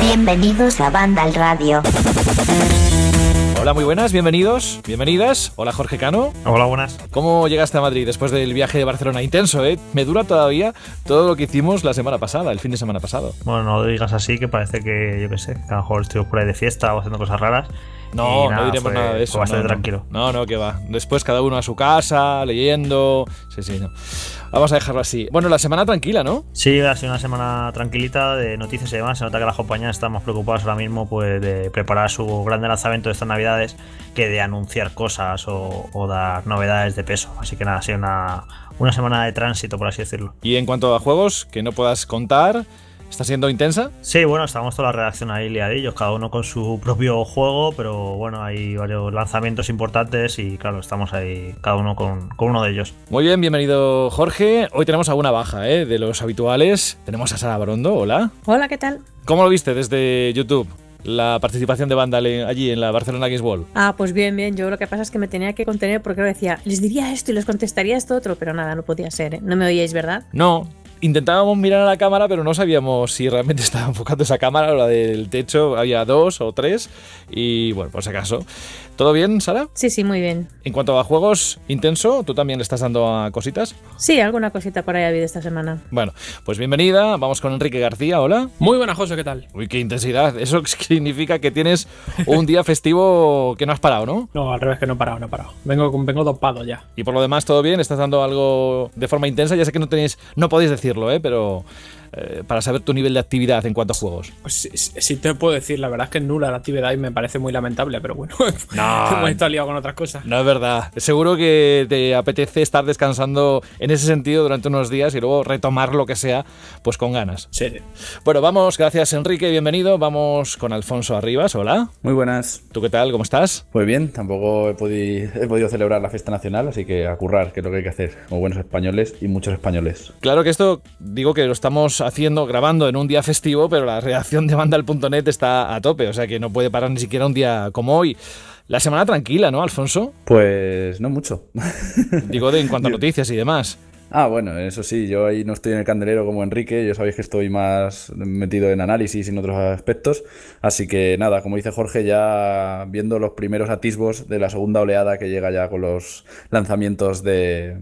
Bienvenidos a Banda al Radio. Hola, muy buenas, bienvenidos, bienvenidas. Hola, Jorge Cano. Hola, buenas. ¿Cómo llegaste a Madrid después del viaje de Barcelona? Intenso, ¿eh? Me dura todavía todo lo que hicimos la semana pasada, el fin de semana pasado. Bueno, no digas así, que parece que, yo qué sé, que a lo mejor estoy por ahí de fiesta o haciendo cosas raras. No, no diremos nada de eso. va a no, tranquilo. No, no, que va. Después cada uno a su casa, leyendo. Sí, sí, no. Vamos a dejarlo así. Bueno, la semana tranquila, ¿no? Sí, ha sido una semana tranquilita de noticias y demás. Se nota que la compañía está más preocupadas ahora mismo pues, de preparar su gran lanzamiento de estas navidades que de anunciar cosas o, dar novedades de peso. Así que nada, ha sido una, una semana de tránsito, por así decirlo. Y en cuanto a juegos que no puedas contar, ¿Está siendo intensa? Sí, bueno, estamos toda la redacción ahí liadillos, cada uno con su propio juego, pero bueno, hay varios lanzamientos importantes y claro, estamos ahí cada uno con, uno de ellos. Muy bien, bienvenido Jorge. Hoy tenemos alguna baja ¿eh? de los habituales. Tenemos a Sara Barondo, hola. Hola, ¿qué tal? ¿Cómo lo viste desde YouTube? la participación de Vandal allí en la Barcelona Games Ball? Ah, pues bien, bien. Yo lo que pasa es que me tenía que contener porque decía, les diría esto y les contestaría esto otro, pero nada, no podía ser. ¿eh? No me oíais, ¿verdad? No, intentábamos mirar a la cámara, pero no sabíamos si realmente estaba enfocando esa cámara o la del techo. Había dos o tres. Y bueno, por si acaso. ¿Todo bien, Sara? Sí, sí, muy bien. En cuanto a juegos intenso, ¿tú también le estás dando a cositas? Sí, alguna cosita por ahí ha habido esta semana. Bueno, pues bienvenida. Vamos con Enrique García, hola. Muy buena, José, ¿qué tal? Uy, qué intensidad. Eso significa que tienes un día festivo que no has parado, ¿no? No, al revés, que no he parado, no he parado. Vengo, vengo dopado ya. Y por lo demás, ¿todo bien? ¿Estás dando algo de forma intensa? Ya sé que no tenéis, no podéis decirlo, ¿eh? Pero eh, para saber tu nivel de actividad en cuanto a juegos? Pues sí, te puedo decir, la verdad es que nula la actividad y me parece muy lamentable, pero bueno, no, eh, liado con otras cosas. No es verdad. Seguro que te apetece estar descansando en ese sentido durante unos días y luego retomar lo que sea, pues con ganas. Sí. Bueno, vamos, gracias Enrique, bienvenido. Vamos con Alfonso Arribas, hola. Muy buenas. ¿Tú qué tal? ¿Cómo estás? muy pues bien, tampoco he, podido, he podido celebrar la fiesta nacional, así que a currar, que es lo que hay que hacer, como buenos españoles y muchos españoles. Claro que esto, digo que lo estamos haciendo, grabando en un día festivo, pero la reacción de Vandal.net está a tope, o sea que no puede parar ni siquiera un día como hoy. La semana tranquila, ¿no, Alfonso? Pues no mucho. Digo, de en cuanto a noticias y demás. Ah, bueno, eso sí, yo ahí no estoy en el candelero como Enrique, yo sabéis que estoy más metido en análisis y en otros aspectos, así que nada, como dice Jorge, ya viendo los primeros atisbos de la segunda oleada que llega ya con los lanzamientos de,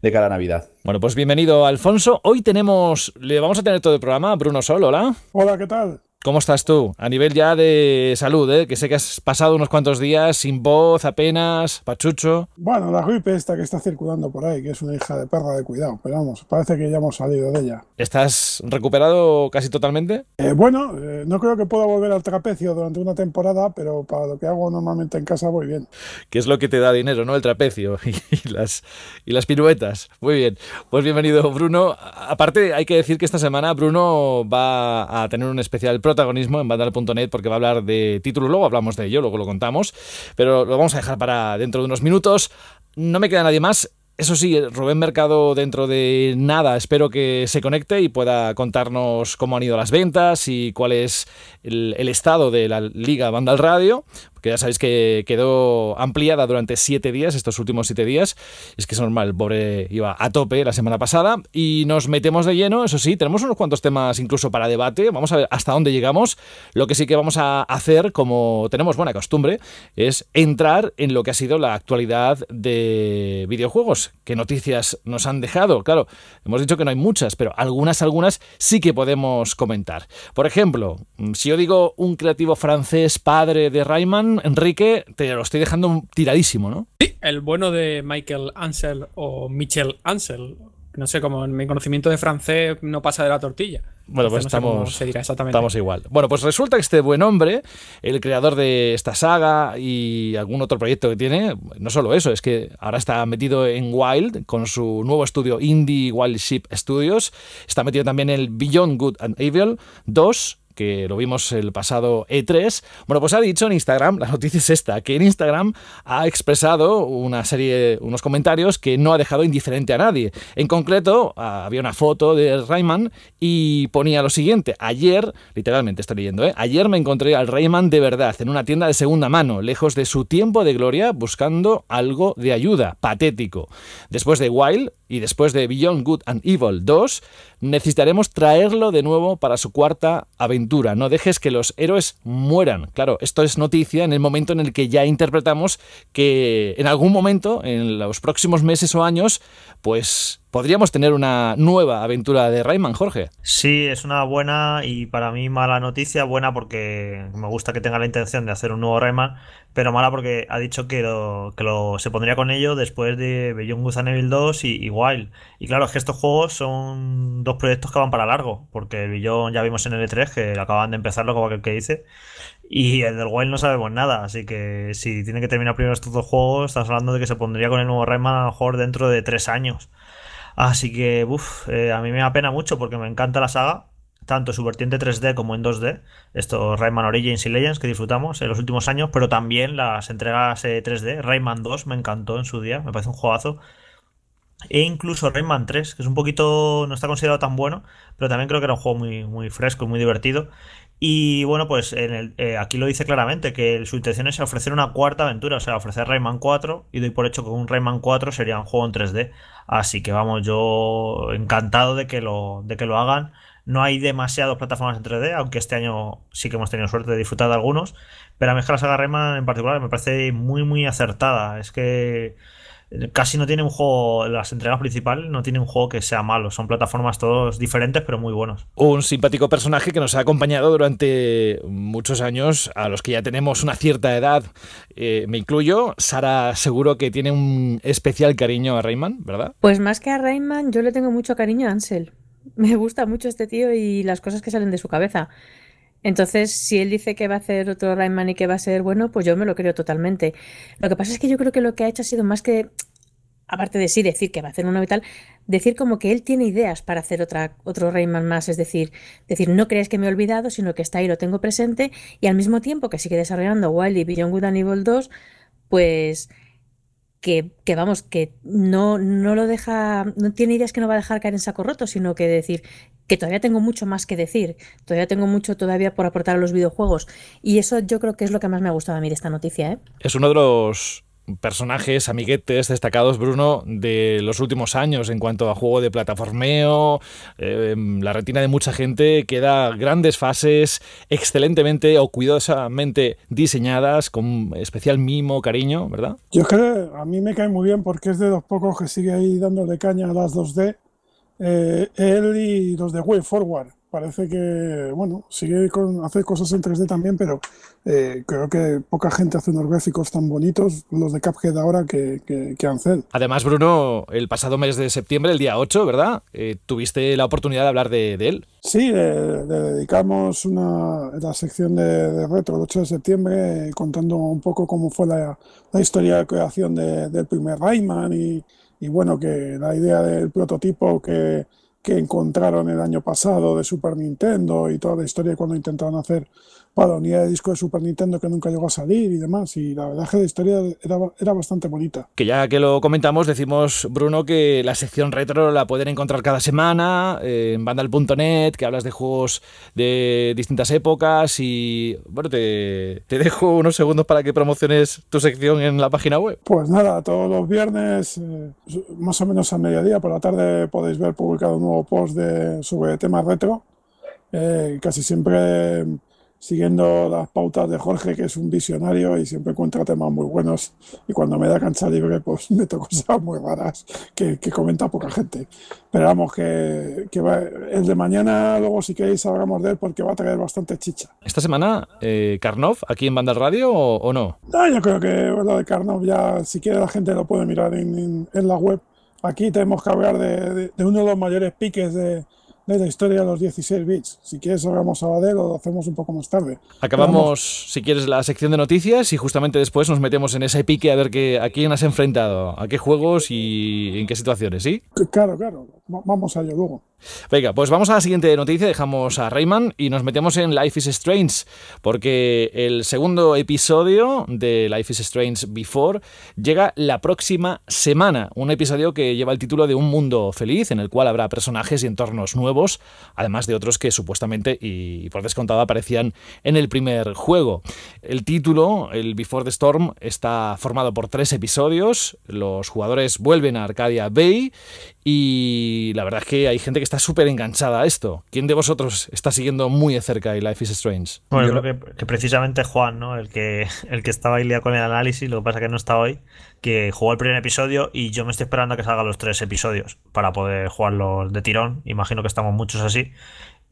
de cara Navidad. Bueno, pues bienvenido Alfonso, hoy tenemos, le vamos a tener todo el programa, Bruno Sol, hola. Hola, ¿qué tal? ¿Cómo estás tú? A nivel ya de salud, ¿eh? que sé que has pasado unos cuantos días sin voz, apenas, pachucho. Bueno, la gripe esta que está circulando por ahí, que es una hija de perra de cuidado, pero vamos, parece que ya hemos salido de ella. ¿Estás recuperado casi totalmente? Eh, bueno, eh, no creo que pueda volver al trapecio durante una temporada, pero para lo que hago normalmente en casa voy bien. Que es lo que te da dinero, ¿no? El trapecio y las, y las piruetas. Muy bien. Pues bienvenido, Bruno. Aparte, hay que decir que esta semana Bruno va a tener un especial protagonismo en bandal.net porque va a hablar de título, luego hablamos de ello, luego lo contamos, pero lo vamos a dejar para dentro de unos minutos. No me queda nadie más. Eso sí, Rubén Mercado dentro de nada, espero que se conecte y pueda contarnos cómo han ido las ventas y cuál es el, estado de la Liga Bandal Radio, que ya sabéis que quedó ampliada durante siete días, estos últimos siete días. Es que es normal, pobre iba a tope la semana pasada y nos metemos de lleno, eso sí, tenemos unos cuantos temas incluso para debate, vamos a ver hasta dónde llegamos. Lo que sí que vamos a hacer, como tenemos buena costumbre, es entrar en lo que ha sido la actualidad de videojuegos, qué noticias nos han dejado. Claro, hemos dicho que no hay muchas, pero algunas, algunas sí que podemos comentar. Por ejemplo, si yo digo un creativo francés padre de Rayman, Enrique, te lo estoy dejando tiradísimo, ¿no? Sí, el bueno de Michael Ansel o Michel Ansel. No sé, como en mi conocimiento de francés no pasa de la tortilla. Bueno, pues estamos, estamos igual. Bueno, pues resulta que este buen hombre, el creador de esta saga y algún otro proyecto que tiene, no solo eso, es que ahora está metido en Wild con su nuevo estudio Indie Wild Ship Studios. Está metido también en el Beyond Good and Evil 2 que lo vimos el pasado E3. Bueno, pues ha dicho en Instagram, la noticia es esta, que en Instagram ha expresado una serie, unos comentarios que no ha dejado indiferente a nadie. En concreto, había una foto de Rayman y ponía lo siguiente, ayer, literalmente estoy leyendo, ¿eh? ayer me encontré al Rayman de verdad en una tienda de segunda mano, lejos de su tiempo de gloria, buscando algo de ayuda, patético. Después de Wild y después de Beyond Good and Evil 2, necesitaremos traerlo de nuevo para su cuarta aventura no dejes que los héroes mueran. Claro, esto es noticia en el momento en el que ya interpretamos que en algún momento, en los próximos meses o años, pues podríamos tener una nueva aventura de Rayman, Jorge. Sí, es una buena y para mí mala noticia, buena porque me gusta que tenga la intención de hacer un nuevo Rayman, pero mala porque ha dicho que, lo, que se pondría con ello después de Beyond Good Evil 2 y, Wild. Y claro, es que estos juegos son dos proyectos que van para largo, porque Beyond ya vimos en el E3 que acaban de empezarlo como aquel que dice, y el del Wild no sabemos nada, así que si tiene que terminar primero estos dos juegos, estás hablando de que se pondría con el nuevo Rayman a lo mejor dentro de tres años. Así que, uff, eh, a mí me apena mucho porque me encanta la saga, tanto su vertiente 3D como en 2D, esto Rayman Origins y Legends que disfrutamos en los últimos años, pero también las entregas 3D, eh, Rayman 2 me encantó en su día, me parece un juegazo. E incluso Rayman 3, que es un poquito, no está considerado tan bueno, pero también creo que era un juego muy, muy fresco y muy divertido. Y bueno, pues en el, eh, aquí lo dice claramente, que su intención es ofrecer una cuarta aventura, o sea, ofrecer Rayman 4, y doy por hecho que un Rayman 4 sería un juego en 3D. Así que vamos, yo encantado de que lo, de que lo hagan. No hay demasiadas plataformas en 3D, aunque este año sí que hemos tenido suerte de disfrutar de algunos, pero a mí es que la saga Rayman en particular me parece muy, muy acertada. Es que casi no tiene un juego, las entregas principales no tiene un juego que sea malo, son plataformas todos diferentes pero muy buenos. Un simpático personaje que nos ha acompañado durante muchos años, a los que ya tenemos una cierta edad, eh, me incluyo, Sara seguro que tiene un especial cariño a Rayman, ¿verdad? Pues más que a Rayman yo le tengo mucho cariño a Ansel, me gusta mucho este tío y las cosas que salen de su cabeza. Entonces, si él dice que va a hacer otro Rayman y que va a ser bueno, pues yo me lo creo totalmente. Lo que pasa es que yo creo que lo que ha hecho ha sido más que, aparte de sí decir que va a hacer uno y tal, decir como que él tiene ideas para hacer otra, otro Rayman más. Es decir, decir, no crees que me he olvidado, sino que está ahí, lo tengo presente. Y al mismo tiempo que sigue desarrollando Wild y Beyond Good and Evil 2, pues que, vamos, que no, no lo deja, no tiene ideas que no va a dejar caer en saco roto, sino que decir que todavía tengo mucho más que decir, todavía tengo mucho todavía por aportar a los videojuegos. Y eso yo creo que es lo que más me ha gustado a mí de esta noticia. ¿eh? Es uno de los personajes, amiguetes destacados, Bruno, de los últimos años en cuanto a juego de plataformeo. Eh, la retina de mucha gente queda grandes fases, excelentemente o cuidadosamente diseñadas, con especial mimo, cariño, ¿verdad? Yo creo, a mí me cae muy bien porque es de los pocos que sigue ahí dándole caña a las 2D. Eh, él y los de Way Forward parece que, bueno, sigue con, hacer cosas en 3D también, pero eh, creo que poca gente hace unos gráficos tan bonitos, los de Cuphead ahora, que, que, Además, Bruno, el pasado mes de septiembre, el día 8, ¿verdad? Eh, tuviste la oportunidad de hablar de, de él. Sí, eh, le dedicamos una, la sección de, retro el 8 de septiembre, contando un poco cómo fue la, la historia de creación del primer Rayman y, y, bueno, que la idea del prototipo que que encontraron el año pasado de Super Nintendo y toda la historia cuando intentaron hacer para la unidad de disco de Super Nintendo que nunca llegó a salir y demás. Y la verdad es que la historia era, bastante bonita. Que ya que lo comentamos, decimos, Bruno, que la sección retro la pueden encontrar cada semana eh, en Vandal.net que hablas de juegos de distintas épocas. Y bueno, te, dejo unos segundos para que promociones tu sección en la página web. Pues nada, todos los viernes, eh, más o menos a mediodía, por la tarde podéis ver publicado un nuevo post de, sobre temas retro. Eh, casi siempre siguiendo las pautas de Jorge, que es un visionario y siempre encuentra temas muy buenos. Y cuando me da cancha libre, pues meto cosas muy raras que, que comenta poca gente. Pero vamos, que, que el de mañana, luego si queréis, hablamos de él porque va a traer bastante chicha. ¿Esta semana, eh, Karnov, aquí en Banda Radio o, no? no? yo creo que lo de Karnov ya, si quiere, la gente lo puede mirar en, en, la web. Aquí tenemos que hablar de, de uno de los mayores piques de, la historia de los 16 bits. Si quieres, hagamos a o lo hacemos un poco más tarde. Acabamos, si quieres, la sección de noticias y justamente después nos metemos en ese pique a ver a quién has enfrentado, a qué juegos y en qué situaciones, ¿sí? Claro, claro. Vamos a ello luego. Venga, pues vamos a la siguiente noticia, dejamos a Rayman y nos metemos en Life is Strange, porque el segundo episodio de Life is Strange Before llega la próxima semana, un episodio que lleva el título de Un mundo feliz, en el cual habrá personajes y entornos nuevos, además de otros que supuestamente y por descontado aparecían en el primer juego. El título, el Before the Storm, está formado por tres episodios, los jugadores vuelven a Arcadia Bay y la verdad es que hay gente que está súper enganchada a esto. ¿Quién de vosotros está siguiendo muy de cerca y Life is Strange? Bueno, yo creo que, precisamente Juan, ¿no? El que, el que estaba ahí con el análisis, lo que pasa es que no está hoy, que jugó el primer episodio y yo me estoy esperando a que salgan los tres episodios para poder jugarlo de tirón. Imagino que estamos muchos así.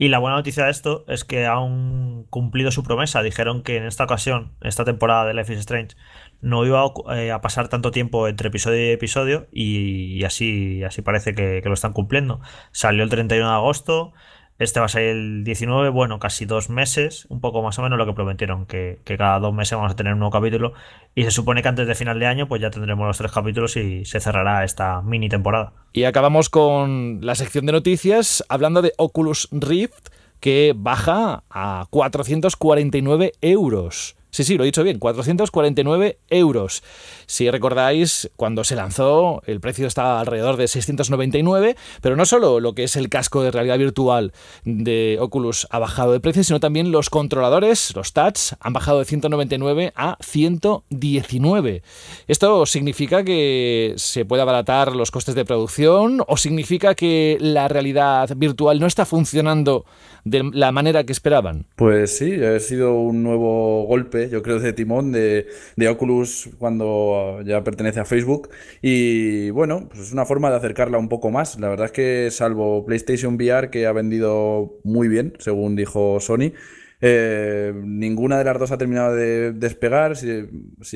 Y la buena noticia de esto es que aún cumplido su promesa. Dijeron que en esta ocasión, esta temporada de Life is Strange, no iba eh, a, pasar tanto tiempo entre episodio y episodio y, así, así parece que, lo están cumpliendo. Salió el 31 de agosto, este va a salir el 19, bueno, casi dos meses, un poco más o menos lo que prometieron, que, cada dos meses vamos a tener un nuevo capítulo y se supone que antes de final de año pues ya tendremos los tres capítulos y se cerrará esta mini temporada. Y acabamos con la sección de noticias hablando de Oculus Rift que baja a 449 euros. Sí, sí, lo he dicho bien, 449 euros. Si recordáis, cuando se lanzó, el precio estaba alrededor de 699, pero no solo lo que es el casco de realidad virtual de Oculus ha bajado de precio, sino también los controladores, los touch, han bajado de 199 a 119. Esto significa que se puede abaratar los costes de producción o significa que la realidad virtual no está funcionando de la manera que esperaban. Pues sí, ha sido un nuevo golpe, yo creo, de timón de, de Oculus cuando ya pertenece a Facebook. Y bueno, pues es una forma de acercarla un poco más. La verdad es que salvo PlayStation VR, que ha vendido muy bien, según dijo Sony, eh, ninguna de las dos ha terminado de despegar, si,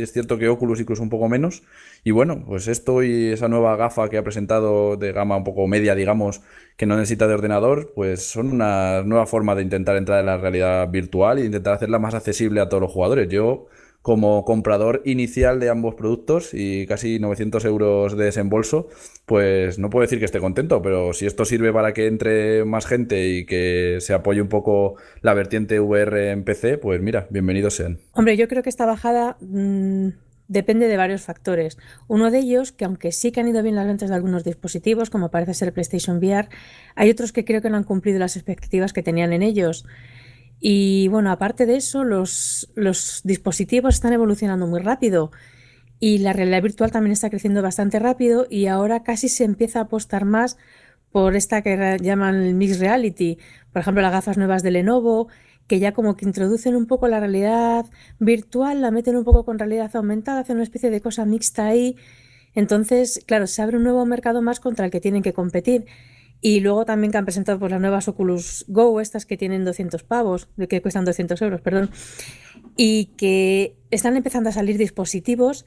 es cierto que Oculus incluso un poco menos. Y bueno, pues esto y esa nueva gafa que ha presentado de gama un poco media, digamos, que no necesita de ordenador, pues son una nueva forma de intentar entrar en la realidad virtual y intentar hacerla más accesible a todos los jugadores. Yo como comprador inicial de ambos productos y casi 900 euros de desembolso, pues no puedo decir que esté contento, pero si esto sirve para que entre más gente y que se apoye un poco la vertiente VR en PC, pues mira, bienvenidos sean. Hombre, yo creo que esta bajada... Mm, depende de varios factores. Uno de ellos, que aunque sí que han ido bien las ventas de algunos dispositivos, como parece ser PlayStation VR, hay otros que creo que no han cumplido las expectativas que tenían en ellos. Y bueno, aparte de eso, los, dispositivos están evolucionando muy rápido y la realidad virtual también está creciendo bastante rápido y ahora casi se empieza a apostar más por esta que llaman el mixed reality, por ejemplo las gafas nuevas de Lenovo, que ya como que introducen un poco la realidad virtual, la meten un poco con realidad aumentada, hacen una especie de cosa mixta ahí. Entonces, claro, se abre un nuevo mercado más contra el que tienen que competir. Y luego también que han presentado pues, las nuevas Oculus Go, estas que tienen 200 pavos, que cuestan 200 euros, perdón, y que están empezando a salir dispositivos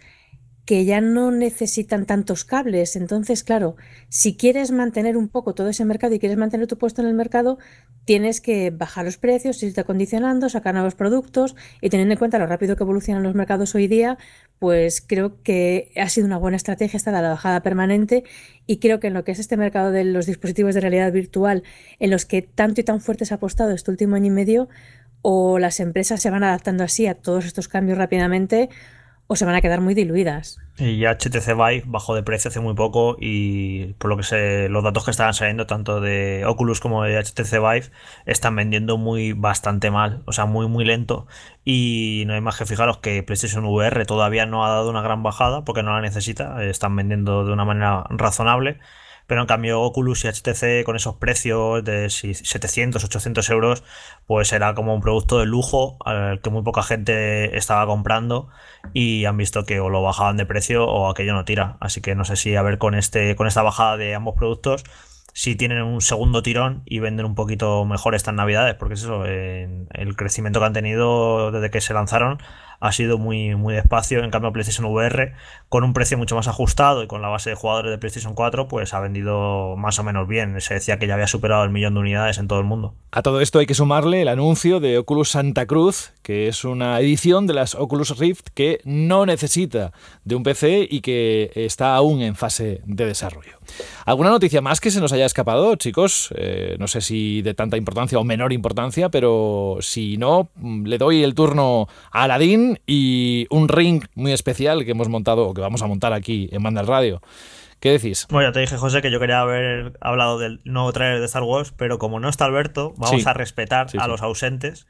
que ya no necesitan tantos cables. Entonces, claro, si quieres mantener un poco todo ese mercado y quieres mantener tu puesto en el mercado, tienes que bajar los precios, irte acondicionando, sacar nuevos productos y teniendo en cuenta lo rápido que evolucionan los mercados hoy día, pues creo que ha sido una buena estrategia esta de la bajada permanente y creo que en lo que es este mercado de los dispositivos de realidad virtual, en los que tanto y tan fuerte se ha apostado este último año y medio, o las empresas se van adaptando así a todos estos cambios rápidamente, o se van a quedar muy diluidas. Y HTC Vive bajó de precio hace muy poco y por lo que sé, los datos que estaban saliendo tanto de Oculus como de HTC Vive están vendiendo muy bastante mal, o sea, muy muy lento y no hay más que fijaros que PlayStation VR todavía no ha dado una gran bajada porque no la necesita, están vendiendo de una manera razonable pero en cambio Oculus y HTC con esos precios de 700, 800 euros, pues era como un producto de lujo al que muy poca gente estaba comprando y han visto que o lo bajaban de precio o aquello no tira. Así que no sé si a ver con, este, con esta bajada de ambos productos si tienen un segundo tirón y venden un poquito mejor estas navidades, porque es eso, el crecimiento que han tenido desde que se lanzaron ha sido muy, muy despacio. En cambio, PlayStation VR, con un precio mucho más ajustado y con la base de jugadores de PlayStation 4, pues ha vendido más o menos bien. Se decía que ya había superado el millón de unidades en todo el mundo. A todo esto hay que sumarle el anuncio de Oculus Santa Cruz, que es una edición de las Oculus Rift que no necesita de un PC y que está aún en fase de desarrollo. ¿Alguna noticia más que se nos haya escapado, chicos? Eh, no sé si de tanta importancia o menor importancia, pero si no, mm, le doy el turno a Aladín y un ring muy especial que hemos montado o que vamos a montar aquí en del Radio. ¿Qué decís? Bueno, ya te dije, José, que yo quería haber hablado del nuevo trailer de Star Wars, pero como no está Alberto, vamos a respetar a los ausentes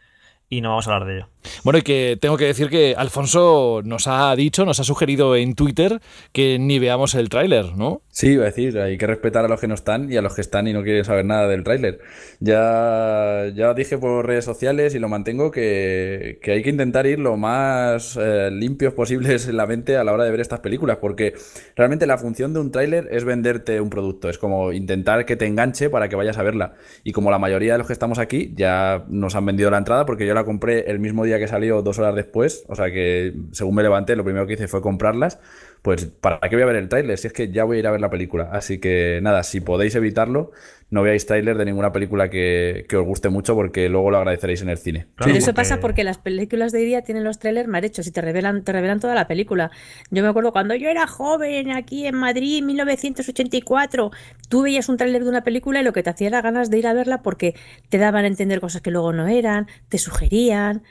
y no vamos a hablar de ello. Bueno, y que tengo que decir que Alfonso nos ha dicho, nos ha sugerido en Twitter que ni veamos el tráiler, ¿no? Sí, decir, hay que respetar a los que no están y a los que están y no quieren saber nada del tráiler. Ya, ya dije por redes sociales y lo mantengo que, hay que intentar ir lo más eh, limpios posibles en la mente a la hora de ver estas películas, porque realmente la función de un tráiler es venderte un producto, es como intentar que te enganche para que vayas a verla. Y como la mayoría de los que estamos aquí ya nos han vendido la entrada, porque yo la compré el mismo día que salió dos horas después, o sea que según me levanté, lo primero que hice fue comprarlas, pues ¿para qué voy a ver el tráiler? Si es que ya voy a ir a ver la película. Así que nada, si podéis evitarlo, no veáis trailer de ninguna película que, os guste mucho porque luego lo agradeceréis en el cine. Claro, eso pasa porque las películas de hoy día tienen los trailers mal hechos y te revelan, te revelan toda la película. Yo me acuerdo cuando yo era joven aquí en Madrid, 1984, tú veías un tráiler de una película y lo que te hacía era ganas de ir a verla porque te daban a entender cosas que luego no eran, te sugerían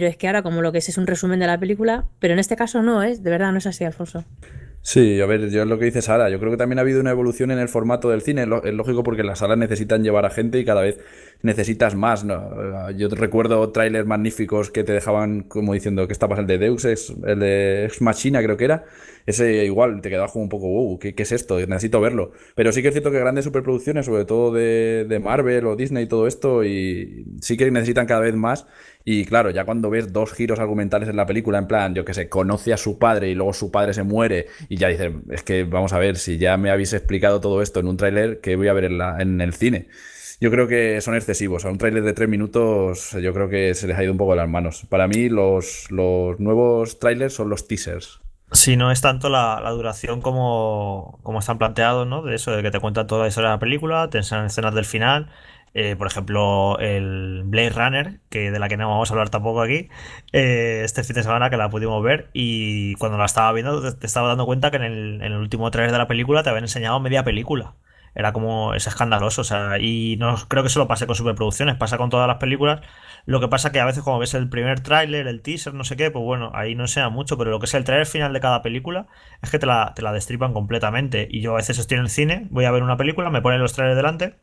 pero es que ahora como lo que es es un resumen de la película, pero en este caso no es, ¿eh? de verdad no es así, Alfonso. Sí, a ver, yo es lo que dices ahora. Yo creo que también ha habido una evolución en el formato del cine. Es lógico porque las salas necesitan llevar a gente y cada vez necesitas más. ¿no? Eh, yo recuerdo trailers magníficos que te dejaban como diciendo que estabas el de Deux, el de Ex Machina creo que era, ese igual te quedabas como un poco, uh, ¿qué, es esto? Necesito verlo. Pero sí que es cierto que grandes superproducciones, sobre todo de, Marvel o Disney y todo esto, y sí que necesitan cada vez más. Y claro, ya cuando ves dos giros argumentales en la película, en plan, yo que sé, conoce a su padre y luego su padre se muere, y ya dices, es que vamos a ver, si ya me habéis explicado todo esto en un tráiler, que voy a ver en, el cine? yo creo que son excesivos. A un tráiler de tres minutos yo creo que se les ha ido un poco de las manos. Para mí los, los nuevos trailers son los teasers si no es tanto la, duración como, como, están planteados, ¿no? De eso, de que te cuentan toda la historia de la película, te enseñan escenas del final. Eh, por ejemplo, el Blade Runner, que de la que no vamos a hablar tampoco aquí, eh, este fin de semana que la pudimos ver y cuando la estaba viendo te, estaba dando cuenta que en el, último trailer de la película te habían enseñado media película era como es escandaloso, o sea, y no creo que solo pase con superproducciones, pasa con todas las películas lo que pasa que a veces, como ves el primer tráiler, el teaser, no sé qué, pues bueno, ahí no sea mucho, pero lo que es el trailer final de cada película es que te la, te la destripan completamente. Y yo a veces estoy en el cine, voy a ver una película, me ponen los trailers delante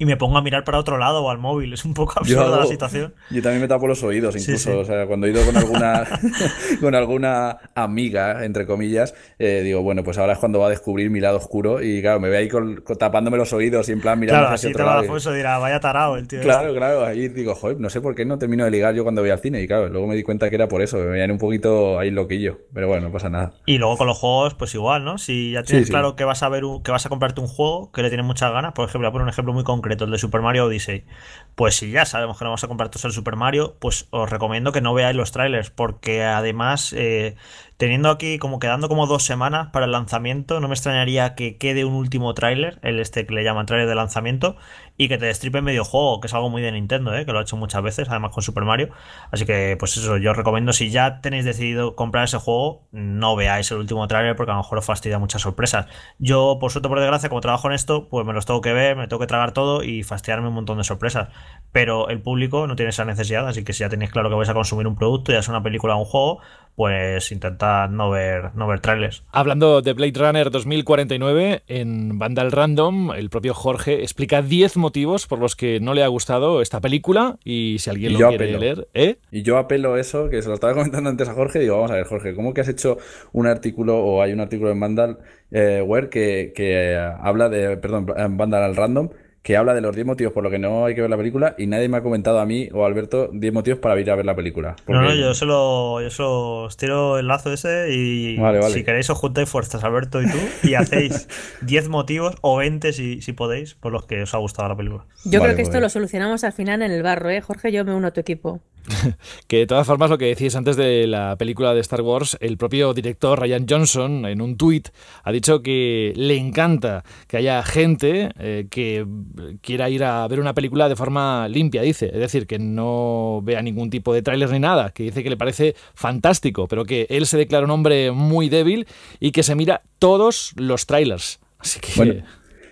y me pongo a mirar para otro lado o al móvil. Es un poco absurda la situación. Yo también me tapo los oídos, incluso. O sea, cuando he ido con alguna, con alguna amiga, entre comillas, eh, digo, bueno, pues ahora es cuando va a descubrir mi lado oscuro. Y claro, me ve ahí con, tapándome los oídos y en plan mirando claro, así te va lado. dirá, vaya tarado el tío. Este". Claro, claro. Ahí digo, joder, no sé por qué no termino de ligar yo cuando voy al cine. Y claro, luego me di cuenta que era por eso. Me veían un poquito ahí loquillo. Pero bueno, no pasa nada. Y luego con los juegos, pues igual, ¿no? Si ya tienes claro que vas a ver que vas a comprarte un juego que le tienes muchas ganas, por ejemplo, a poner un ejemplo muy concreto de Super Mario Odyssey pues si ya sabemos que no vamos a comprar todos el Super Mario, pues os recomiendo que no veáis los trailers, porque además, eh, teniendo aquí como quedando como dos semanas para el lanzamiento, no me extrañaría que quede un último trailer el este que le llaman trailer de lanzamiento, y que te destripe medio juego, que es algo muy de Nintendo, eh, que lo ha hecho muchas veces, además con Super Mario. Así que, pues eso, yo os recomiendo, si ya tenéis decidido comprar ese juego, no veáis el último trailer, porque a lo mejor os fastidia muchas sorpresas. Yo, por suerte, por desgracia, como trabajo en esto, pues me los tengo que ver, me tengo que tragar todo y fastidiarme un montón de sorpresas pero el público no tiene esa necesidad, así que si ya tenéis claro que vais a consumir un producto, ya sea una película o un juego, pues intentad no ver, no ver trailers. Hablando de Blade Runner 2049, en Vandal Random, el propio Jorge explica 10 motivos por los que no le ha gustado esta película y si alguien lo quiere leer... ¿eh? Y yo apelo eso, que se lo estaba comentando antes a Jorge, digo, vamos a ver Jorge, ¿cómo que has hecho un artículo o hay un artículo en Vandal eh, que, eh, habla de, perdón, en Vandal Random? que habla de los 10 motivos por lo que no hay que ver la película y nadie me ha comentado a mí o a Alberto 10 motivos para ir a ver la película. No, no, yo solo, yo os tiro el lazo ese y si queréis os juntáis fuerzas, Alberto y tú, y hacéis 10 motivos o 20 si, podéis por los que os ha gustado la película. Yo creo que esto lo solucionamos al final en el barro, ¿eh? Jorge, yo me uno a tu equipo. que de todas formas lo que decís antes de la película de Star Wars, el propio director Ryan Johnson en un tuit ha dicho que le encanta que haya gente eh, que quiera ir a ver una película de forma limpia, dice. Es decir, que no vea ningún tipo de tráiler ni nada, que dice que le parece fantástico, pero que él se declara un hombre muy débil y que se mira todos los trailers. Así que...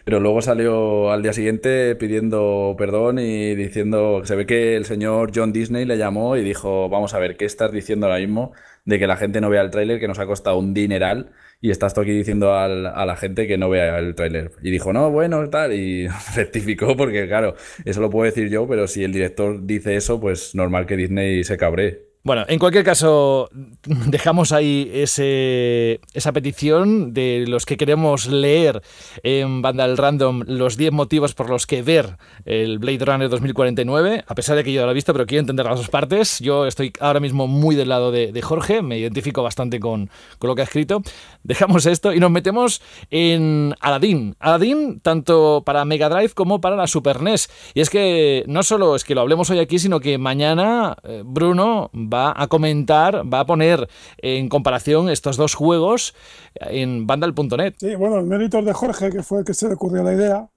Pero luego salió al día siguiente pidiendo perdón y diciendo, se ve que el señor John Disney le llamó y dijo, vamos a ver, ¿qué estás diciendo ahora mismo de que la gente no vea el tráiler que nos ha costado un dineral? y estás tú aquí diciendo al, a la gente que no vea el tráiler. Y dijo, no, bueno, tal, y rectificó porque, claro, eso lo puedo decir yo, pero si el director dice eso, pues normal que Disney se cabree. Bueno, en cualquier caso, dejamos ahí esa petición de los que queremos leer en Banda Random los 10 motivos por los que ver el Blade Runner 2049, a pesar de que yo lo he visto, pero quiero entender las dos partes. Yo estoy ahora mismo muy del lado de, Jorge, me identifico bastante con, lo que ha escrito. Dejamos esto y nos metemos en Aladdin. Aladdin, tanto para Mega Drive como para la Super NES. Y es que no solo es que lo hablemos hoy aquí, sino que mañana eh, Bruno va a comentar, va a poner en comparación estos dos juegos en vandal.net Sí, bueno, el mérito es de Jorge, que fue el que se le ocurrió la idea,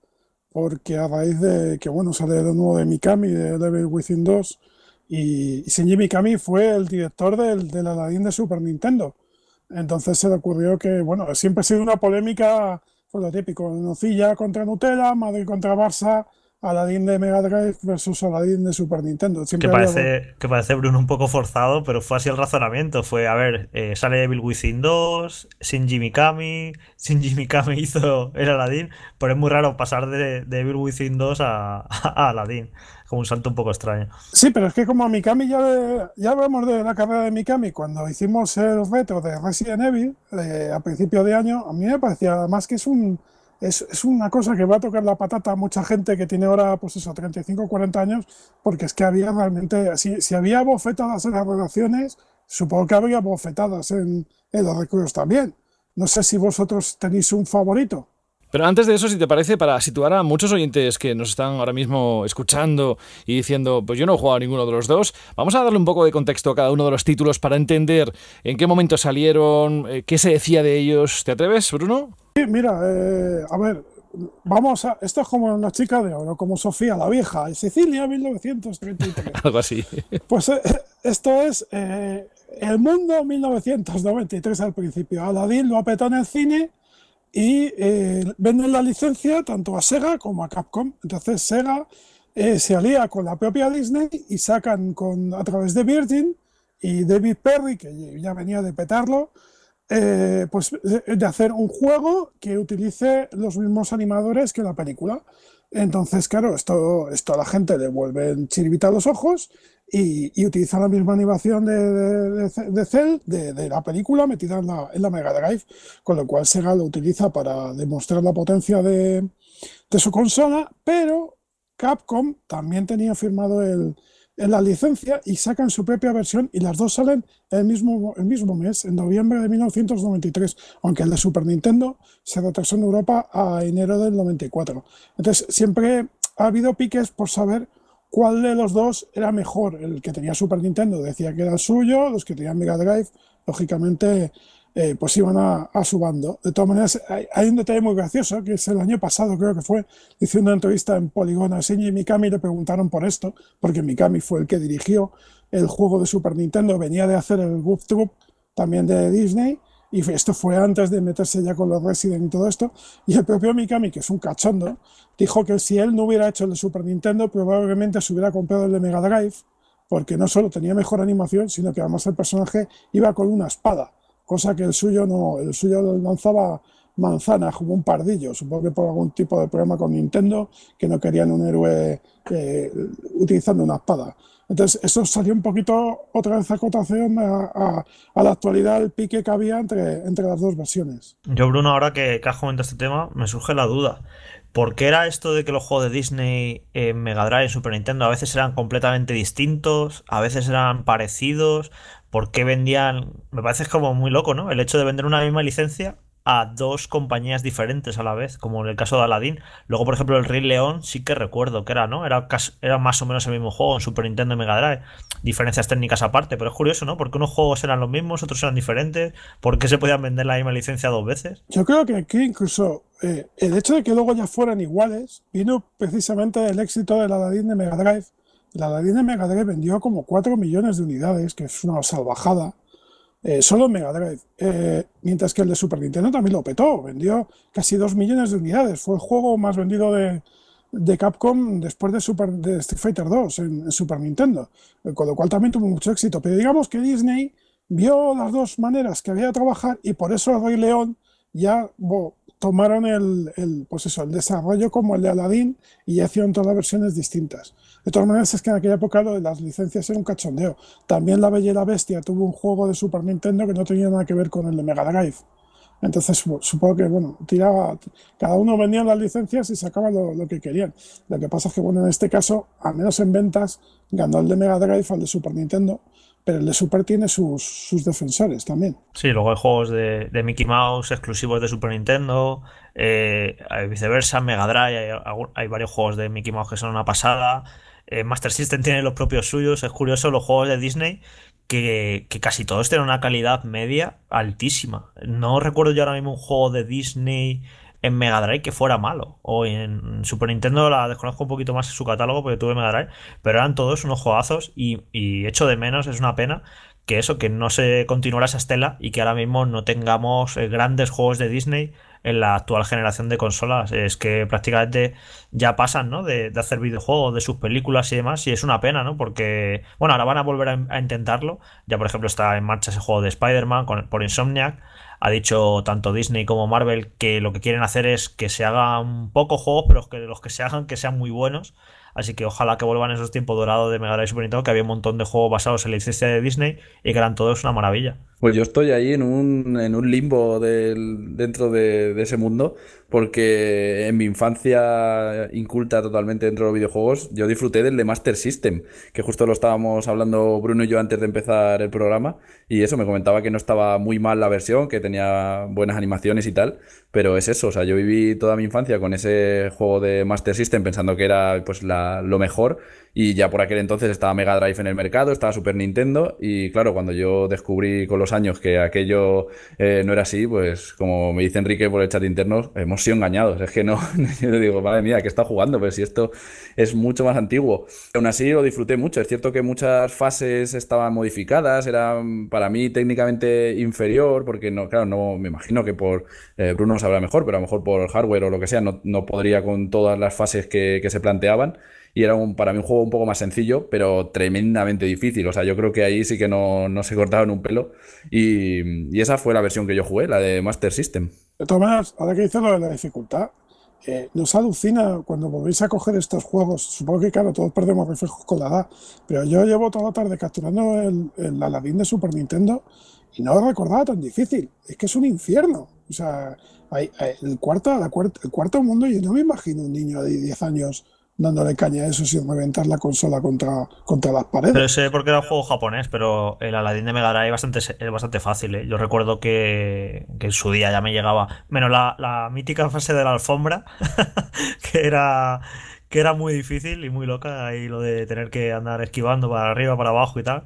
porque a raíz de que, bueno, sale de nuevo de Mikami, de Devil Within 2, y, y Mikami fue el director del, del Aladdin de Super Nintendo. Entonces se le ocurrió que, bueno, siempre ha sido una polémica, por pues lo típico, Nocilla contra Nutella, Madrid contra Barça, Aladdin de Mega Drive versus Aladdin de Super Nintendo. que, parece, que parece, Bruno, un poco forzado, pero fue así el razonamiento. Fue, a ver, eh, sale Evil Within 2, Shinji Mikami, Shinji Mikami hizo el Aladdin, pero es muy raro pasar de, de Within 2 a, Aladdin. Como un salto un poco extraño. Sí, pero es que como a Mikami ya, ya hablamos de la carrera de Mikami, cuando hicimos el retro de Resident Evil eh, a principio de año, a mí me parecía más que es un es, una cosa que va a tocar la patata a mucha gente que tiene ahora, pues eso, 35, 40 años, porque es que había realmente, si, había bofetadas en las relaciones, supongo que había bofetadas en, en los recursos también. No sé si vosotros tenéis un favorito. Pero antes de eso, si te parece, para situar a muchos oyentes que nos están ahora mismo escuchando y diciendo, pues yo no he jugado a ninguno de los dos, vamos a darle un poco de contexto a cada uno de los títulos para entender en qué momento salieron, eh, qué se decía de ellos. ¿Te atreves, Bruno? Sí, mira, eh, a ver, vamos a. Esto es como una chica de oro, como Sofía la Vieja, en Sicilia 1933. Algo así. Pues eh, esto es el mundo 1993 al principio. Aladdin lo apetó en el cine y eh, venden la licencia tanto a Sega como a Capcom. Entonces Sega eh, se alía con la propia Disney y sacan con, a través de Virgin y David Perry, que ya venía de petarlo, eh, pues de hacer un juego que utilice los mismos animadores que la película. Entonces, claro, esto, esto a la gente le vuelve en a los ojos y, utiliza la misma animación de, de, de, Cell, de, la película, metida en la, en la, Mega Drive, con lo cual Sega lo utiliza para demostrar la potencia de, su consola, pero Capcom también tenía firmado en la licencia y sacan su propia versión y las dos salen el mismo, el mismo mes, en noviembre de 1993, aunque el de Super Nintendo se retrasó en Europa a enero del 94. Entonces siempre ha habido piques por saber ¿Cuál de los dos era mejor? El que tenía Super Nintendo decía que era el suyo, los que tenían Mega Drive, lógicamente, eh, pues iban a, su bando. De todas maneras, hay, un detalle muy gracioso, que es el año pasado, creo que fue, hice una entrevista en Polígono a y Mikami le preguntaron por esto, porque Mikami fue el que dirigió el juego de Super Nintendo, venía de hacer el Goof Troop, también de Disney, y esto fue antes de meterse ya con los Resident y todo esto, y el propio Mikami, que es un cachondo, dijo que si él no hubiera hecho el de Super Nintendo, probablemente se hubiera comprado el de Mega Drive, porque no solo tenía mejor animación, sino que además el personaje iba con una espada, cosa que el suyo no, el suyo lanzaba manzanas como un pardillo, supongo que por algún tipo de problema con Nintendo, que no querían un héroe eh, utilizando una espada. Entonces, eso salió un poquito otra vez a cotación a, la actualidad, el pique que había entre, entre las dos versiones. Yo, Bruno, ahora que, que has este tema, me surge la duda. ¿Por qué era esto de que los juegos de Disney en eh, Mega Drive y Super Nintendo a veces eran completamente distintos, a veces eran parecidos? ¿Por qué vendían? Me parece como muy loco, ¿no? El hecho de vender una misma licencia a dos compañías diferentes a la vez, como en el caso de Aladdin. Luego, por ejemplo, el Rey León sí que recuerdo que era, ¿no? Era, más o menos el mismo juego en Super Nintendo Mega Drive. Diferencias técnicas aparte, pero es curioso, ¿no? Porque unos juegos eran los mismos, otros eran diferentes. ¿Por qué se podían vender la misma licencia dos veces? Yo creo que aquí incluso eh, el hecho de que luego ya fueran iguales vino precisamente del éxito del Aladdin de Mega Drive. La Aladdin de Mega Drive vendió como 4 millones de unidades, que es una salvajada eh, solo Mega Drive. Eh, mientras que el de Super Nintendo también lo petó, vendió casi 2 millones de unidades. Fue el juego más vendido de, Capcom después de, Super, Street Fighter 2 en, Super Nintendo, eh, con lo cual también tuvo mucho éxito. Pero digamos que Disney vio las dos maneras que había de trabajar y por eso Rey León ya tomaron el, pues el desarrollo como el de Aladdin y ya hicieron todas las versiones distintas. De todas maneras, es que en aquella época lo de las licencias era un cachondeo. También La Bella y la Bestia tuvo un juego de Super Nintendo que no tenía nada que ver con el de Mega Drive. Entonces, supongo que, bueno, tiraba, cada uno vendía las licencias y sacaba lo, que querían. Lo que pasa es que, bueno, en este caso, al menos en ventas, ganó el de Mega Drive al de Super Nintendo, pero el de Super tiene sus, sus defensores también. Sí, luego hay juegos de, Mickey Mouse exclusivos de Super Nintendo, eh, viceversa, Mega Drive, hay, varios juegos de Mickey Mouse que son una pasada. Eh, Master System tiene los propios suyos. Es curioso los juegos de Disney que, casi todos tienen una calidad media altísima. No recuerdo yo ahora mismo un juego de Disney en Mega Drive que fuera malo. O en Super Nintendo la desconozco un poquito más en su catálogo porque tuve Mega Drive. Pero eran todos unos juegazos y, y hecho de menos, es una pena que eso, que no se continuara esa estela y que ahora mismo no tengamos eh, grandes juegos de Disney en la actual generación de consolas. Es que prácticamente ya pasan, ¿no? De, hacer videojuegos, de sus películas y demás, y es una pena, ¿no? Porque, bueno, ahora van a volver a, intentarlo. Ya, por ejemplo, está en marcha ese juego de Spider-Man por Insomniac. Ha dicho tanto Disney como Marvel que lo que quieren hacer es que se hagan pocos juegos, pero que los que se hagan que sean muy buenos. Así que ojalá que vuelvan esos tiempos dorados de Mega Drive Super Nintendo, que había un montón de juegos basados en la licencia de Disney y que eran todos una maravilla. Pues yo estoy ahí en un, en un limbo del, dentro de, ese mundo, porque en mi infancia inculta totalmente dentro de los videojuegos, yo disfruté del de Master System, que justo lo estábamos hablando Bruno y yo antes de empezar el programa, y eso me comentaba que no estaba muy mal la versión, que tenía buenas animaciones y tal, pero es eso, o sea, yo viví toda mi infancia con ese juego de Master System pensando que era pues la, lo mejor y ya por aquel entonces estaba Mega Drive en el mercado, estaba Super Nintendo y claro, cuando yo descubrí con los años que aquello eh, no era así, pues como me dice Enrique por el chat interno, hemos sido engañados. Es que no, yo digo, madre mía, ¿qué está jugando? Pero pues si esto es mucho más antiguo. Aún así lo disfruté mucho. Es cierto que muchas fases estaban modificadas, eran mm, para mí técnicamente inferior, porque no, claro, no me imagino que por eh, Bruno Bruno sabrá mejor, pero a lo mejor por hardware o lo que sea, no, no podría con todas las fases que, que se planteaban y era un, para mí un juego un poco más sencillo, pero tremendamente difícil. O sea, yo creo que ahí sí que no, no se cortaban un pelo. Y, y, esa fue la versión que yo jugué, la de Master System. De todas maneras, ahora que dices lo de la dificultad, eh, nos alucina cuando volvéis a coger estos juegos. Supongo que, claro, todos perdemos reflejos con la edad, pero yo llevo toda la tarde capturando el, el Aladdin de Super Nintendo y no lo recordaba tan difícil. Es que es un infierno. O sea, el, cuarto, el cuarto mundo, yo no me imagino un niño de 10 años dándole caña a eso sin reventar la consola contra, contra las paredes. Pero sé porque era un juego japonés, pero el Aladdin de Mega es bastante, bastante fácil. ¿eh? Yo recuerdo que, en su día ya me llegaba. Menos la, mítica fase de la alfombra, que era que era muy difícil y muy loca, Y lo de tener que andar esquivando para arriba, para abajo y tal.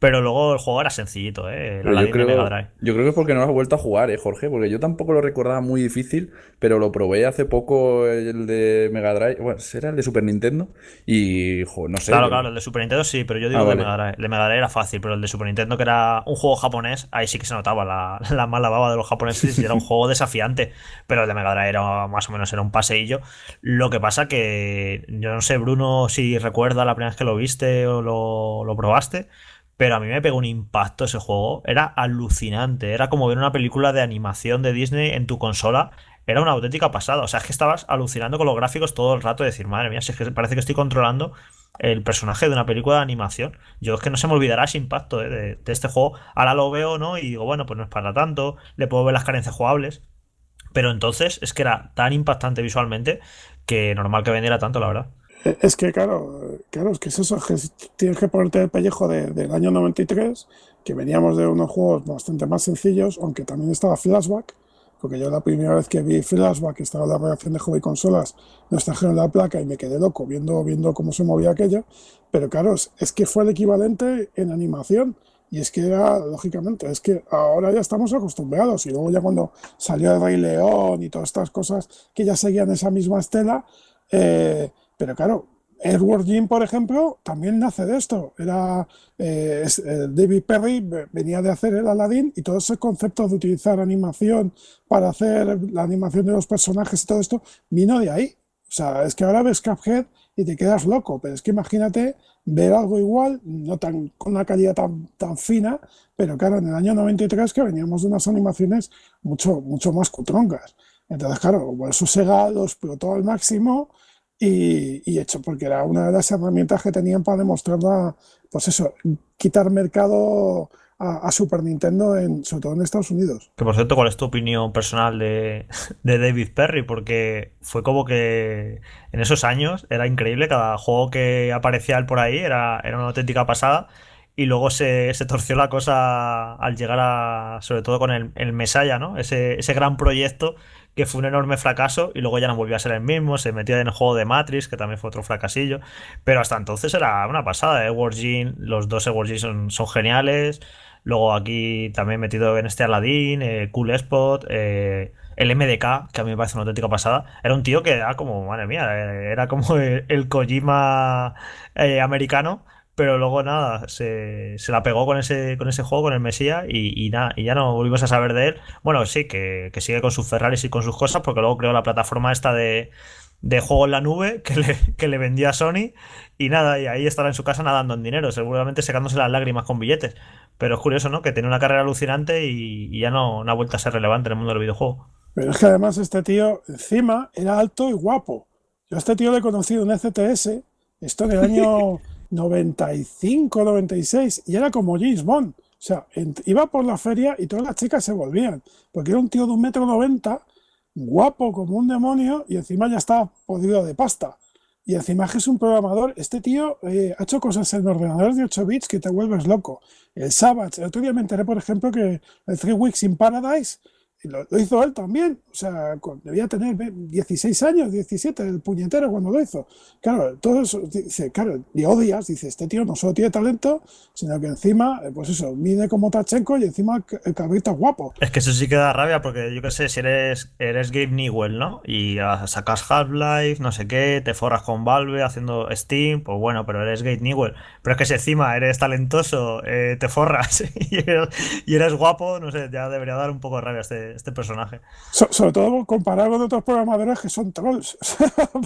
Pero luego el juego era sencillito, ¿eh? yo, creo, Mega Drive. yo creo que es porque no lo has vuelto a jugar, ¿eh, Jorge? Porque yo tampoco lo recordaba muy difícil, pero lo probé hace poco el de Mega Drive. Bueno, ¿será el de Super Nintendo? Y, no sé. Claro, claro, el de Super Nintendo sí, pero yo digo que ah, Mega Drive. El de Mega Drive era fácil, pero el de Super Nintendo, que era un juego japonés, ahí sí que se notaba la, mala baba de los japoneses y era un juego desafiante. Pero el de Mega Drive era más o menos era un paseillo. Lo que pasa que, yo no sé, Bruno, si recuerda la primera vez que lo viste o lo, lo probaste. Pero a mí me pegó un impacto ese juego. Era alucinante. Era como ver una película de animación de Disney en tu consola. Era una auténtica pasada. O sea, es que estabas alucinando con los gráficos todo el rato. Y decir, madre mía, si es que parece que estoy controlando el personaje de una película de animación. Yo es que no se me olvidará ese impacto eh, de, de, este juego. Ahora lo veo, ¿no? Y digo, bueno, pues no es para tanto. Le puedo ver las carencias jugables. Pero entonces es que era tan impactante visualmente que normal que vendiera tanto, la verdad. Es que, claro, claro, es que es eso, que tienes que ponerte el pellejo de, del año 93, que veníamos de unos juegos bastante más sencillos, aunque también estaba Flashback, porque yo la primera vez que vi Flashback, estaba la reacción de y Consolas, nos extrajeron la placa y me quedé loco viendo, viendo cómo se movía aquello, pero claro, es, que fue el equivalente en animación, y es que era, lógicamente, es que ahora ya estamos acostumbrados. Y luego ya cuando salió el Rey León y todas estas cosas que ya seguían esa misma estela, eh, pero claro, Edward Jim, por ejemplo, también nace de esto. Era eh, eh, David Perry venía de hacer el Aladdin y todo ese concepto de utilizar animación para hacer la animación de los personajes y todo esto vino de ahí. O sea, es que ahora ves Cuphead y te quedas loco, pero es que imagínate ver algo igual, no tan con una calidad tan, tan fina, pero claro, en el año 93 que veníamos de unas animaciones mucho, mucho más cutrongas. Entonces, claro, bueno eso Sega lo explotó al máximo y, hecho, porque era una de las herramientas que tenían para demostrarla, pues eso, quitar mercado a, Super Nintendo, sobre todo en Estados Unidos. Que por cierto, ¿cuál es tu opinión personal de, de, David Perry? Porque fue como que en esos años era increíble, cada juego que aparecía él por ahí era, era una auténtica pasada. Y luego se, se torció la cosa al llegar a, sobre todo con el, el Mesaya, ¿no? Ese, ese gran proyecto que fue un enorme fracaso y luego ya no volvió a ser el mismo, se metió en el juego de Matrix, que también fue otro fracasillo, pero hasta entonces era una pasada, ¿eh? Jean, los dos Edward son, son geniales, luego aquí también metido en este Aladdin, eh, Cool Spot, eh, el MDK, que a mí me parece una auténtica pasada, era un tío que era como, madre mía, eh, era como el, Kojima americano, pero luego nada, se, la pegó con ese, con ese juego, con el Mesía, y, nada, y ya no volvimos a saber de él. Bueno, sí, que, sigue con sus Ferraris y con sus cosas, porque luego creó la plataforma esta de, juego en la nube que le, que vendió a Sony, y nada, y ahí estará en su casa nadando en dinero, seguramente secándose las lágrimas con billetes. Pero es curioso, ¿no? Que tiene una carrera alucinante y, ya no, ha vuelto a ser relevante en el mundo del videojuego. Pero es que además este tío, encima, era alto y guapo. Yo a este tío le he conocido en e CTS, esto en el año 95, 96, y era como James Bond. O sea, iba por la feria y todas las chicas se volvían, porque era un tío de un metro noventa, guapo como un demonio, y encima ya estaba podido de pasta. Y encima que es un programador, este tío eh, ha hecho cosas en ordenadores de 8 bits que te vuelves loco. El Sabbath, el otro día me enteré, por ejemplo, que el Three Weeks in Paradise lo, hizo él también, o sea, debía tener 16 años, 17, el puñetero cuando lo hizo. Claro, todo eso, dice, claro, y odias, dice, este tío no solo tiene talento, sino que encima, eh, pues eso, mide como Tachenko y encima el cabrito es guapo. Es que eso sí que da rabia, porque yo qué sé, si eres, eres Gabe Newell, ¿no? Y ah, sacas Half-Life, no sé qué, te forras con Valve haciendo Steam, pues bueno, pero eres Gabe Newell. Pero es que si encima eres talentoso, eh, te forras y eres, y eres guapo, no sé, ya debería dar un poco de rabia este este, personaje. sobre todo comparado con otros programadores que son trolls.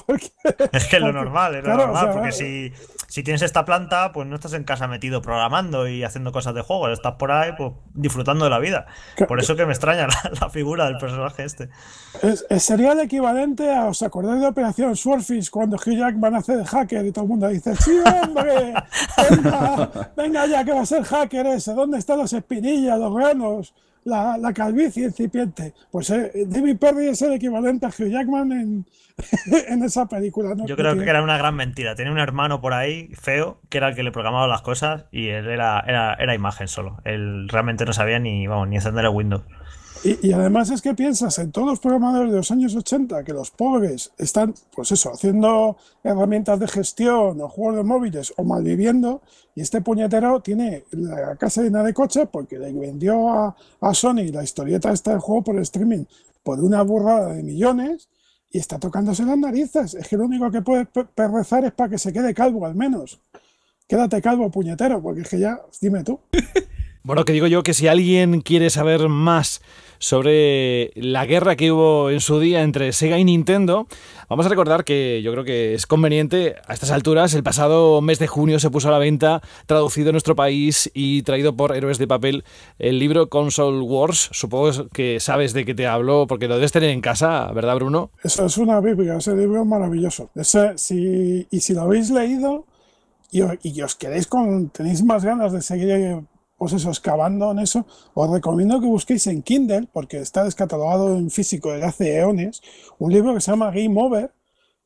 es que lo normal, es lo normal, porque eh, si, si, tienes esta planta, pues no estás en casa metido programando y haciendo cosas de juego, estás por ahí pues, disfrutando de la vida. por eso que me extraña la, figura del personaje este. sería el equivalente a, ¿os acordáis de Operación Swordfish cuando Hugh Jackman hace de hacker y todo el mundo dice, sí, hombre, venga, venga ya que va a ser hacker ese, ¿dónde están las espinillas, los granos? la, la calvicie incipiente. Pues eh, David Perry es el equivalente a Hugh Jackman en, esa película. Yo creo que era una gran mentira. Tenía un hermano por ahí, feo, que era el que le programaba las cosas y él era, era, era imagen solo. Él realmente no sabía ni, vamos, ni encender el Windows. Y, además es que piensas en todos los programadores de los años 80 que los pobres están, pues eso, haciendo herramientas de gestión o juegos de móviles o malviviendo y este puñetero tiene la casa llena de coches porque le vendió a, Sony la historieta esta del juego por streaming por una burrada de millones y está tocándose las narices. Es que lo único que puede perrezar es para que se quede calvo al menos. Quédate calvo, puñetero, porque es que ya, dime tú. Bueno, que digo yo que si alguien quiere saber más sobre la guerra que hubo en su día entre Sega y Nintendo. Vamos a recordar que yo creo que es conveniente a estas alturas. El pasado mes de junio se puso a la venta, traducido en nuestro país y traído por Héroes de Papel, el libro Console Wars. Supongo que sabes de qué te hablo porque lo debes tener en casa, ¿verdad, Bruno? Eso es una biblia, ese libro maravilloso. y si lo habéis leído, y, os quedéis con, tenéis más ganas de seguir pues eso, excavando en eso, os recomiendo que busquéis en Kindle, porque está descatalogado en físico desde hace eones, un libro que se llama Game Over,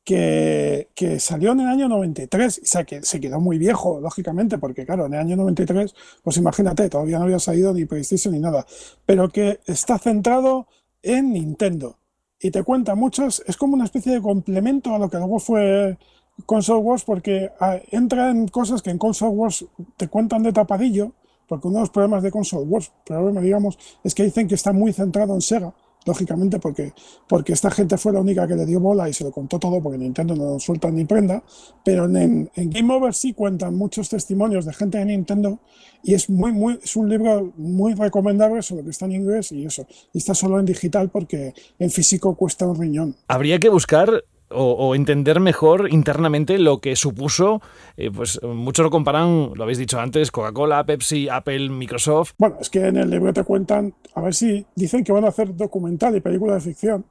que, salió en el año 93, o sea, que se quedó muy viejo, lógicamente, porque claro, en el año 93, pues imagínate, todavía no había salido ni PlayStation ni nada, pero que está centrado en Nintendo y te cuenta muchos, es como una especie de complemento a lo que luego fue Console Wars, porque ah, entra en cosas que en Console Wars te cuentan de tapadillo, porque uno de los problemas de Console Wars, problema, digamos, es que dicen que está muy centrado en Sega, lógicamente, porque, porque esta gente fue la única que le dio bola y se lo contó todo, porque Nintendo no suelta ni prenda, pero en, Game Over sí cuentan muchos testimonios de gente de Nintendo y es, muy, muy, es un libro muy recomendable solo que está en inglés y eso, y está solo en digital porque en físico cuesta un riñón. Habría que buscar o, entender mejor internamente lo que supuso, eh, pues muchos lo comparan, lo habéis dicho antes, Coca-Cola, Pepsi, Apple, Microsoft. Bueno, es que en el libro te cuentan, a ver si dicen que van a hacer documental y película de ficción,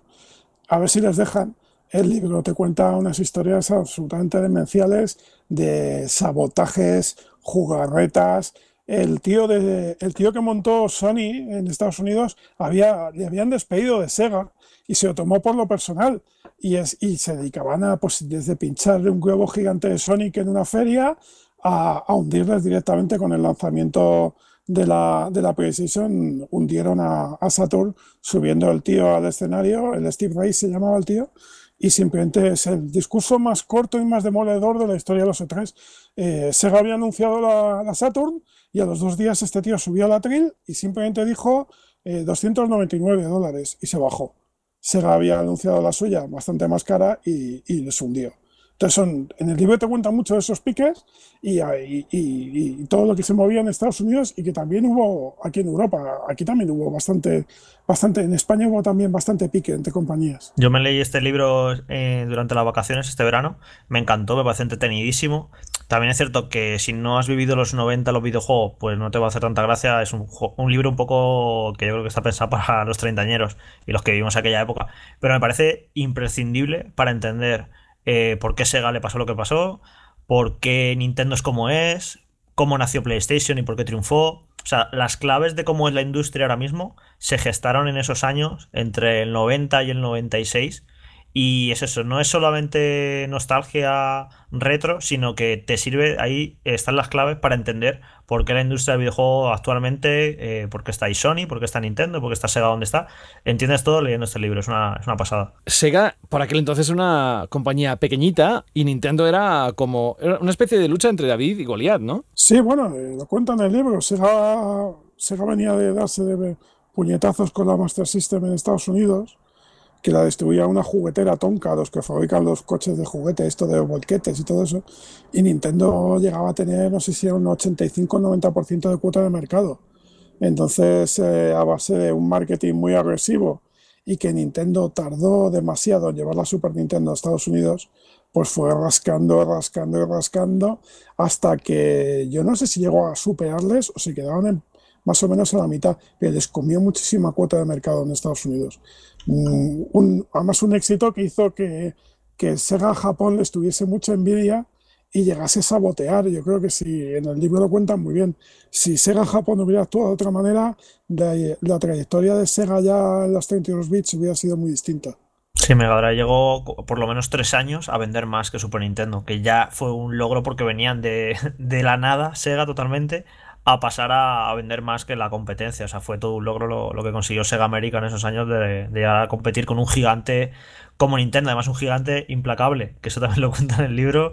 a ver si les dejan. El libro te cuenta unas historias absolutamente demenciales de sabotajes, jugarretas, el tío, de, el tío que montó Sony en Estados Unidos le habían despedido de Sega y se lo tomó por lo personal. Y, y se dedicaban a, pues, desde pincharle un huevo gigante de Sonic en una feria a, hundirles directamente con el lanzamiento de la, de la PlayStation hundieron a, Saturn subiendo el tío al escenario, el Steve Ray se llamaba el tío, y simplemente es el discurso más corto y más demoledor de la historia de los E3. Eh, Sega había anunciado la Saturn y a los dos días este tío subió al atril y simplemente dijo 299 eh, dólares y se bajó. Sega había anunciado la suya bastante más cara y, y les hundió. Entonces son, en el libro te cuentan mucho de esos piques y, todo lo que se movía en Estados Unidos y que también hubo aquí en Europa, aquí también hubo bastante, bastante, en España hubo también bastante pique entre compañías. Yo me leí este libro eh, durante las vacaciones este verano, me encantó, me parece entretenidísimo. También es cierto que si no has vivido los 90 los videojuegos, pues no te va a hacer tanta gracia, es un, un libro un poco que yo creo que está pensado para los treintañeros y los que vivimos aquella época, pero me parece imprescindible para entender eh, por qué Sega le pasó lo que pasó, por qué Nintendo es como es, cómo nació PlayStation y por qué triunfó. O sea, las claves de cómo es la industria ahora mismo se gestaron en esos años, entre el 90 y el 96. Y es eso, no es solamente nostalgia retro, sino que te sirve, ahí están las claves para entender por qué la industria del videojuego actualmente, porque eh, por qué está ahí Sony, por qué está Nintendo, por qué está Sega donde está. Entiendes todo leyendo este libro, es una, pasada. Sega, para aquel entonces, una compañía pequeñita y Nintendo era como una especie de lucha entre David y Goliath, ¿no? Sí, bueno, eh, lo cuentan en el libro. Sega, Sega venía de darse de puñetazos con la Master System en Estados Unidos que la distribuía una juguetera Tonka, los que fabrican los coches de juguete, esto de bolquetes y todo eso, y Nintendo llegaba a tener, no sé si era un 85-90% de cuota de mercado. Entonces, eh, a base de un marketing muy agresivo y que Nintendo tardó demasiado en llevar la Super Nintendo a Estados Unidos, pues fue rascando, rascando y rascando, hasta que yo no sé si llegó a superarles o si quedaron en, más o menos a la mitad, que les comió muchísima cuota de mercado en Estados Unidos un, además un éxito que hizo que, que Sega Japón les tuviese mucha envidia y llegase a sabotear. Yo creo que si en el libro lo cuentan muy bien, si Sega Japón hubiera actuado de otra manera, la, trayectoria de Sega ya en los 32 bits hubiera sido muy distinta. Sí, Mega Drive llegó por lo menos tres años a vender más que Super Nintendo, que ya fue un logro porque venían de, de la nada, Sega totalmente, a pasar a, vender más que la competencia. O sea, fue todo un logro lo, que consiguió Sega América en esos años de, llegar a competir con un gigante como Nintendo, además un gigante implacable, que eso también lo cuenta en el libro,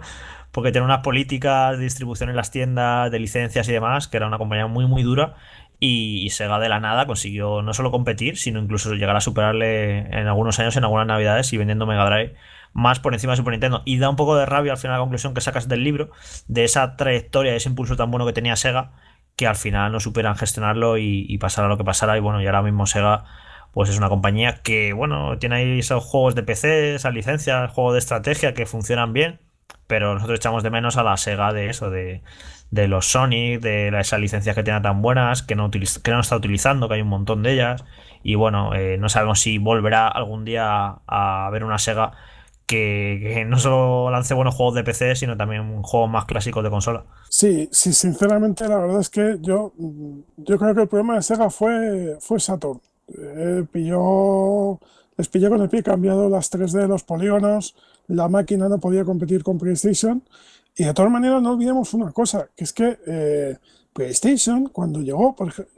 porque tiene unas políticas de distribución en las tiendas, de licencias y demás, que era una compañía muy, muy dura. Y, Sega de la nada consiguió no solo competir, sino incluso llegar a superarle en algunos años, en algunas navidades y vendiendo Mega Drive más por encima de Super Nintendo. Y da un poco de rabia al final la conclusión que sacas del libro, de esa trayectoria, de ese impulso tan bueno que tenía Sega, que al final no superan gestionarlo y, pasará lo que pasará. Y bueno, y ahora mismo Sega pues es una compañía que, bueno, tiene esos juegos de PC, Esas licencia, juegos de estrategia que funcionan bien, pero nosotros echamos de menos a la Sega de eso, de, los Sonic, de esas licencias que tiene tan buenas, que no, que no está utilizando, que hay un montón de ellas, y bueno, eh, no sabemos si volverá algún día a, a ver una Sega que, no solo lance buenos juegos de PC, sino también juegos más clásicos de consola. Sí, sí, sinceramente la verdad es que yo, yo creo que el problema de Sega fue, fue Saturn. Eh, les pilló con el pie cambiado las 3D, los polígonos, la máquina no podía competir con PlayStation. Y de todas maneras no olvidemos una cosa, que es que eh, PlayStation cuando llegó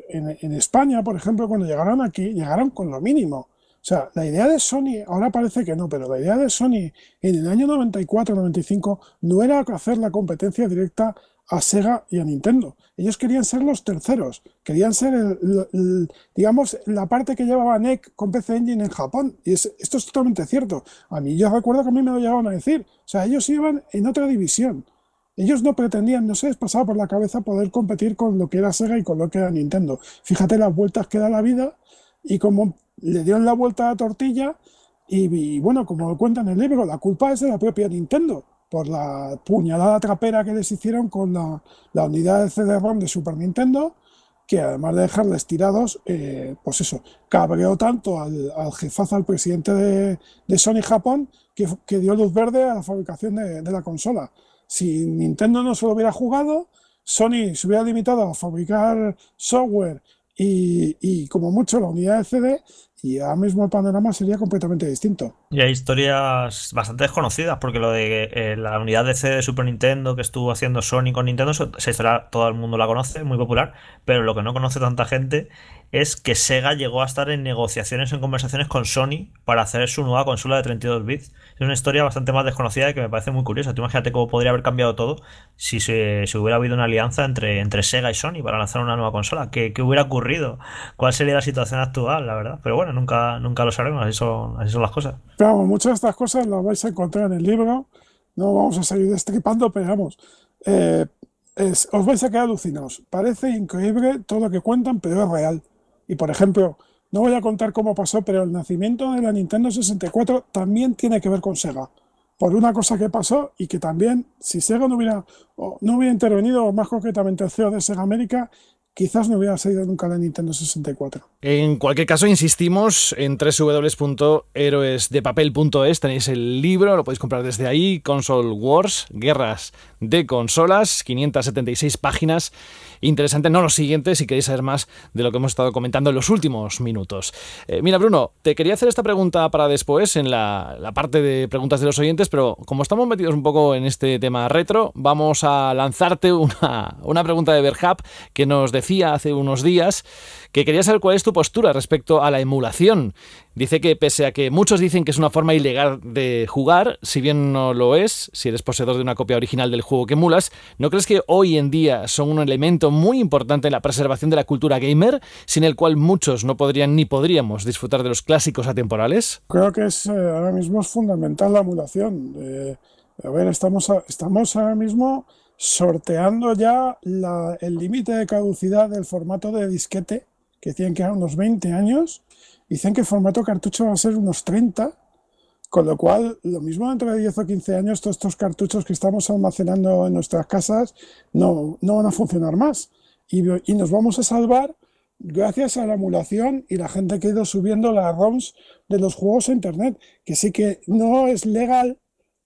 en, en España, por ejemplo, cuando llegaron aquí, llegaron con lo mínimo o sea, la idea de Sony, ahora parece que no, pero la idea de Sony en el año 94-95 no era hacer la competencia directa a Sega y a Nintendo. Ellos querían ser los terceros, querían ser, el, digamos, la parte que llevaba NEC con PC Engine en Japón. Y esto es totalmente cierto. A mí yo recuerdo que a mí me lo llegaban a decir. O sea, ellos iban en otra división. Ellos no pretendían, no se les pasaba por la cabeza poder competir con lo que era Sega y con lo que era Nintendo. Fíjate las vueltas que da la vida y como le dieron la vuelta a la tortilla y, bueno, como lo cuentan en el libro, la culpa es de la propia Nintendo por la puñalada trapera que les hicieron con la, unidad de CD-ROM de Super Nintendo, que además de dejarles tirados, eh, pues eso, cabreó tanto al, al jefazo, al presidente de, Sony Japón, que, dio luz verde a la fabricación de, de la consola. Si Nintendo no se lo hubiera jugado, Sony se hubiera limitado a fabricar software y, como mucho la unidad de CD y ahora mismo el panorama sería completamente distinto. Y hay historias bastante desconocidas, porque lo de eh, la unidad de c de Super Nintendo que estuvo haciendo Sony con Nintendo, se todo el mundo la conoce, muy popular, pero lo que no conoce tanta gente es que Sega llegó a estar en negociaciones, en conversaciones con Sony para hacer su nueva consola de 32 bits. Es una historia bastante más desconocida y que me parece muy curiosa. Tú imagínate cómo podría haber cambiado todo si se, si hubiera habido una alianza entre, entre Sega y Sony para lanzar una nueva consola. ¿Qué, hubiera ocurrido? ¿Cuál sería la situación actual, la verdad? Pero bueno, nunca, nunca lo sabemos así son, así son las cosas muchas de estas cosas las vais a encontrar en el libro. No vamos a seguir destripando, pero vamos, eh, es, os vais a quedar alucinados. Parece increíble todo lo que cuentan, pero es real. Y por ejemplo, no voy a contar cómo pasó, pero el nacimiento de la Nintendo 64 también tiene que ver con Sega. Por una cosa que pasó y que también, si Sega no hubiera, no hubiera intervenido, más concretamente el CEO de Sega América, quizás no hubiera salido nunca la Nintendo 64. En cualquier caso, insistimos en www.heroesdepapel.es. Tenéis el libro, lo podéis comprar desde ahí. Console Wars, Guerras de Consolas, 576 páginas. Interesante, no lo siguiente, si queréis saber más de lo que hemos estado comentando en los últimos minutos. Eh, mira, Bruno, te quería hacer esta pregunta para después en la, parte de preguntas de los oyentes, pero como estamos metidos un poco en este tema retro, vamos a lanzarte una, pregunta de Verhap que nos define decía hace unos días que quería saber cuál es tu postura respecto a la emulación. Dice que pese a que muchos dicen que es una forma ilegal de jugar, si bien no lo es, si eres poseedor de una copia original del juego que emulas, ¿no crees que hoy en día son un elemento muy importante en la preservación de la cultura gamer, sin el cual muchos no podrían ni podríamos disfrutar de los clásicos atemporales? Creo que es eh, ahora mismo es fundamental la emulación. Eh, a ver, estamos, estamos ahora mismo sorteando ya el límite de caducidad del formato de disquete, que tienen que dar unos 20 años, dicen que el formato cartucho va a ser unos 30, con lo cual, lo mismo dentro de 10 o 15 años, todos estos cartuchos que estamos almacenando en nuestras casas no, van a funcionar más. Y, y, nos vamos a salvar gracias a la emulación y la gente que ha ido subiendo las ROMs de los juegos a Internet, que sí que no es legal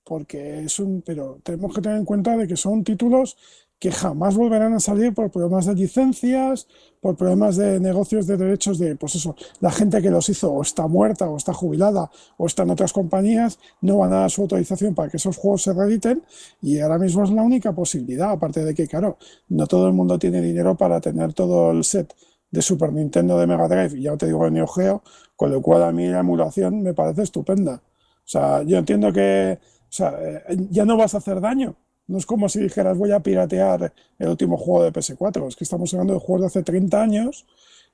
porque es un, pero tenemos que tener en cuenta de que son títulos que jamás volverán a salir por problemas de licencias, por problemas de negocios de derechos de, pues eso, la gente que los hizo o está muerta o está jubilada o está en otras compañías, no van a dar su autorización para que esos juegos se reediten y ahora mismo es la única posibilidad, aparte de que, claro, no todo el mundo tiene dinero para tener todo el set de Super Nintendo de Mega Drive, y ya te digo de Neo Geo, con lo cual a mí la emulación me parece estupenda. O sea, yo entiendo que o sea, eh, ya no vas a hacer daño. No es como si dijeras voy a piratear el último juego de PS4. Es que estamos hablando de juegos de hace 30 años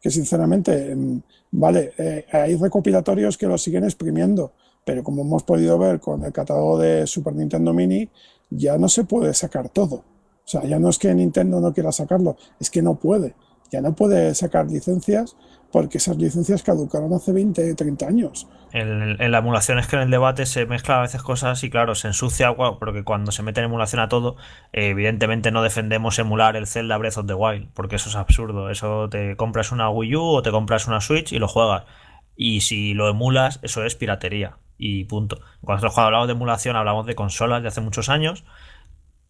que sinceramente, mm, vale, eh, hay recopilatorios que los siguen exprimiendo, pero como hemos podido ver con el catálogo de Super Nintendo Mini, ya no se puede sacar todo. O sea, ya no es que Nintendo no quiera sacarlo, es que no puede. Ya no puede sacar licencias porque esas licencias caducaron hace 20, 30 años. En, la emulación es que en el debate se mezclan a veces cosas y claro, se ensucia agua, porque cuando se mete en emulación a todo, evidentemente no defendemos emular el Zelda Breath of the Wild, porque eso es absurdo. Eso te compras una Wii U o te compras una Switch y lo juegas. Y si lo emulas, eso es piratería. Y punto. Cuando hablamos de emulación, hablamos de consolas de hace muchos años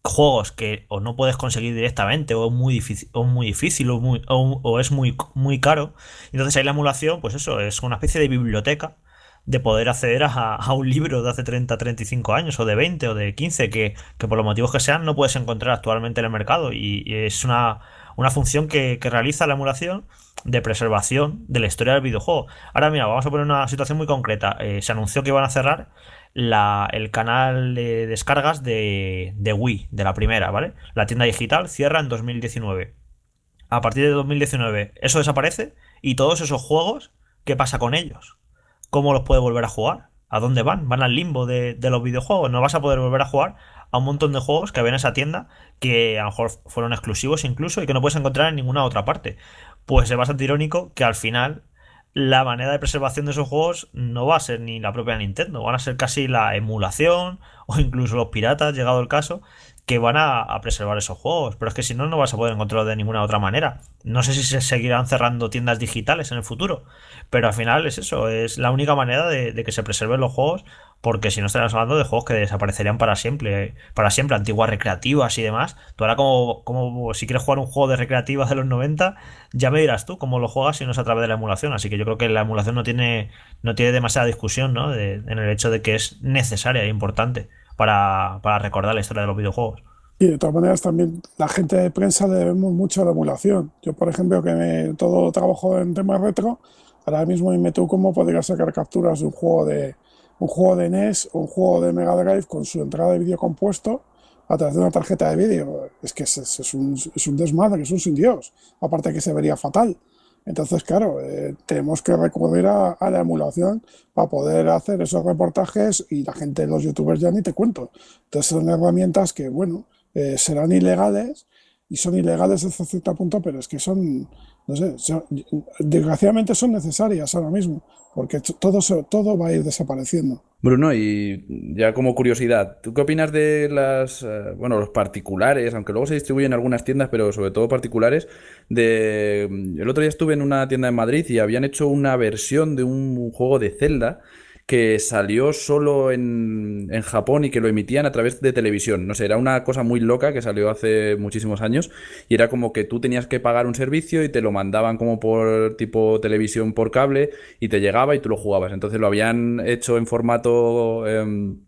juegos que o no puedes conseguir directamente o es muy difícil o, muy difícil, o, es muy, muy caro. Entonces ahí la emulación, pues eso, es una especie de biblioteca de poder acceder a, un libro de hace 30, 35 años, o de 20, o de 15, que, por los motivos que sean no puedes encontrar actualmente en el mercado. Y, es una, una función que, realiza la emulación de preservación de la historia del videojuego. Ahora mira, vamos a poner una situación muy concreta. Eh, se anunció que iban a cerrar la, el canal de descargas de, de Wii, de la primera, ¿vale? La tienda digital cierra en 2019. A partir de 2019 eso desaparece y todos esos juegos, ¿qué pasa con ellos? ¿Cómo los puede volver a jugar? ¿A dónde van? Van al limbo de, de, los videojuegos. No vas a poder volver a jugar a un montón de juegos que había en esa tienda que a lo mejor fueron exclusivos incluso y que no puedes encontrar en ninguna otra parte. Pues es bastante irónico que al final la manera de preservación de esos juegos no va a ser ni la propia Nintendo, van a ser casi la emulación o incluso los piratas, llegado el caso, que van a, preservar esos juegos. Pero es que si no, no vas a poder encontrarlo de ninguna otra manera. No sé si se seguirán cerrando tiendas digitales en el futuro, pero al final es eso, es la única manera de que se preserven los juegos porque si no estaríamos hablando de juegos que desaparecerían para siempre, para siempre, antiguas recreativas y demás. Tú ahora como, como si quieres jugar un juego de recreativas de los 90, ya me dirás tú cómo lo juegas si no es a través de la emulación. Así que yo creo que la emulación no tiene, no tiene demasiada discusión ¿no? en el hecho de que es necesaria e importante para, recordar la historia de los videojuegos. Y de todas maneras también la gente de prensa le debemos mucho a la emulación. Yo, por ejemplo, que me, todo trabajo en temas retro, ahora mismo me tú cómo podría sacar capturas de un juego de, un juego de NES un juego de Mega Drive con su entrada de vídeo compuesto a través de una tarjeta de vídeo. Es que es, un, es un desmadre, es un sin Dios. Aparte que se vería fatal. Entonces, claro, eh, tenemos que recurrir a, la emulación para poder hacer esos reportajes y la gente, los youtubers ya ni te cuento. Entonces son herramientas que, bueno, eh, serán ilegales y son ilegales hasta cierto punto, pero es que son, no sé, desgraciadamente son necesarias ahora mismo porque todo, todo va a ir desapareciendo. Bruno, y ya como curiosidad, ¿tú qué opinas de las, eh, bueno, los particulares, aunque luego se distribuyen en algunas tiendas, pero sobre todo particulares, de... El otro día estuve en una tienda en Madrid y habían hecho una versión de un juego de Zelda que salió solo en, Japón y que lo emitían a través de televisión. No sé, era una cosa muy loca que salió hace muchísimos años y era como que tú tenías que pagar un servicio y te lo mandaban como por tipo televisión por cable y te llegaba y tú lo jugabas. Entonces lo habían hecho en formato... Em,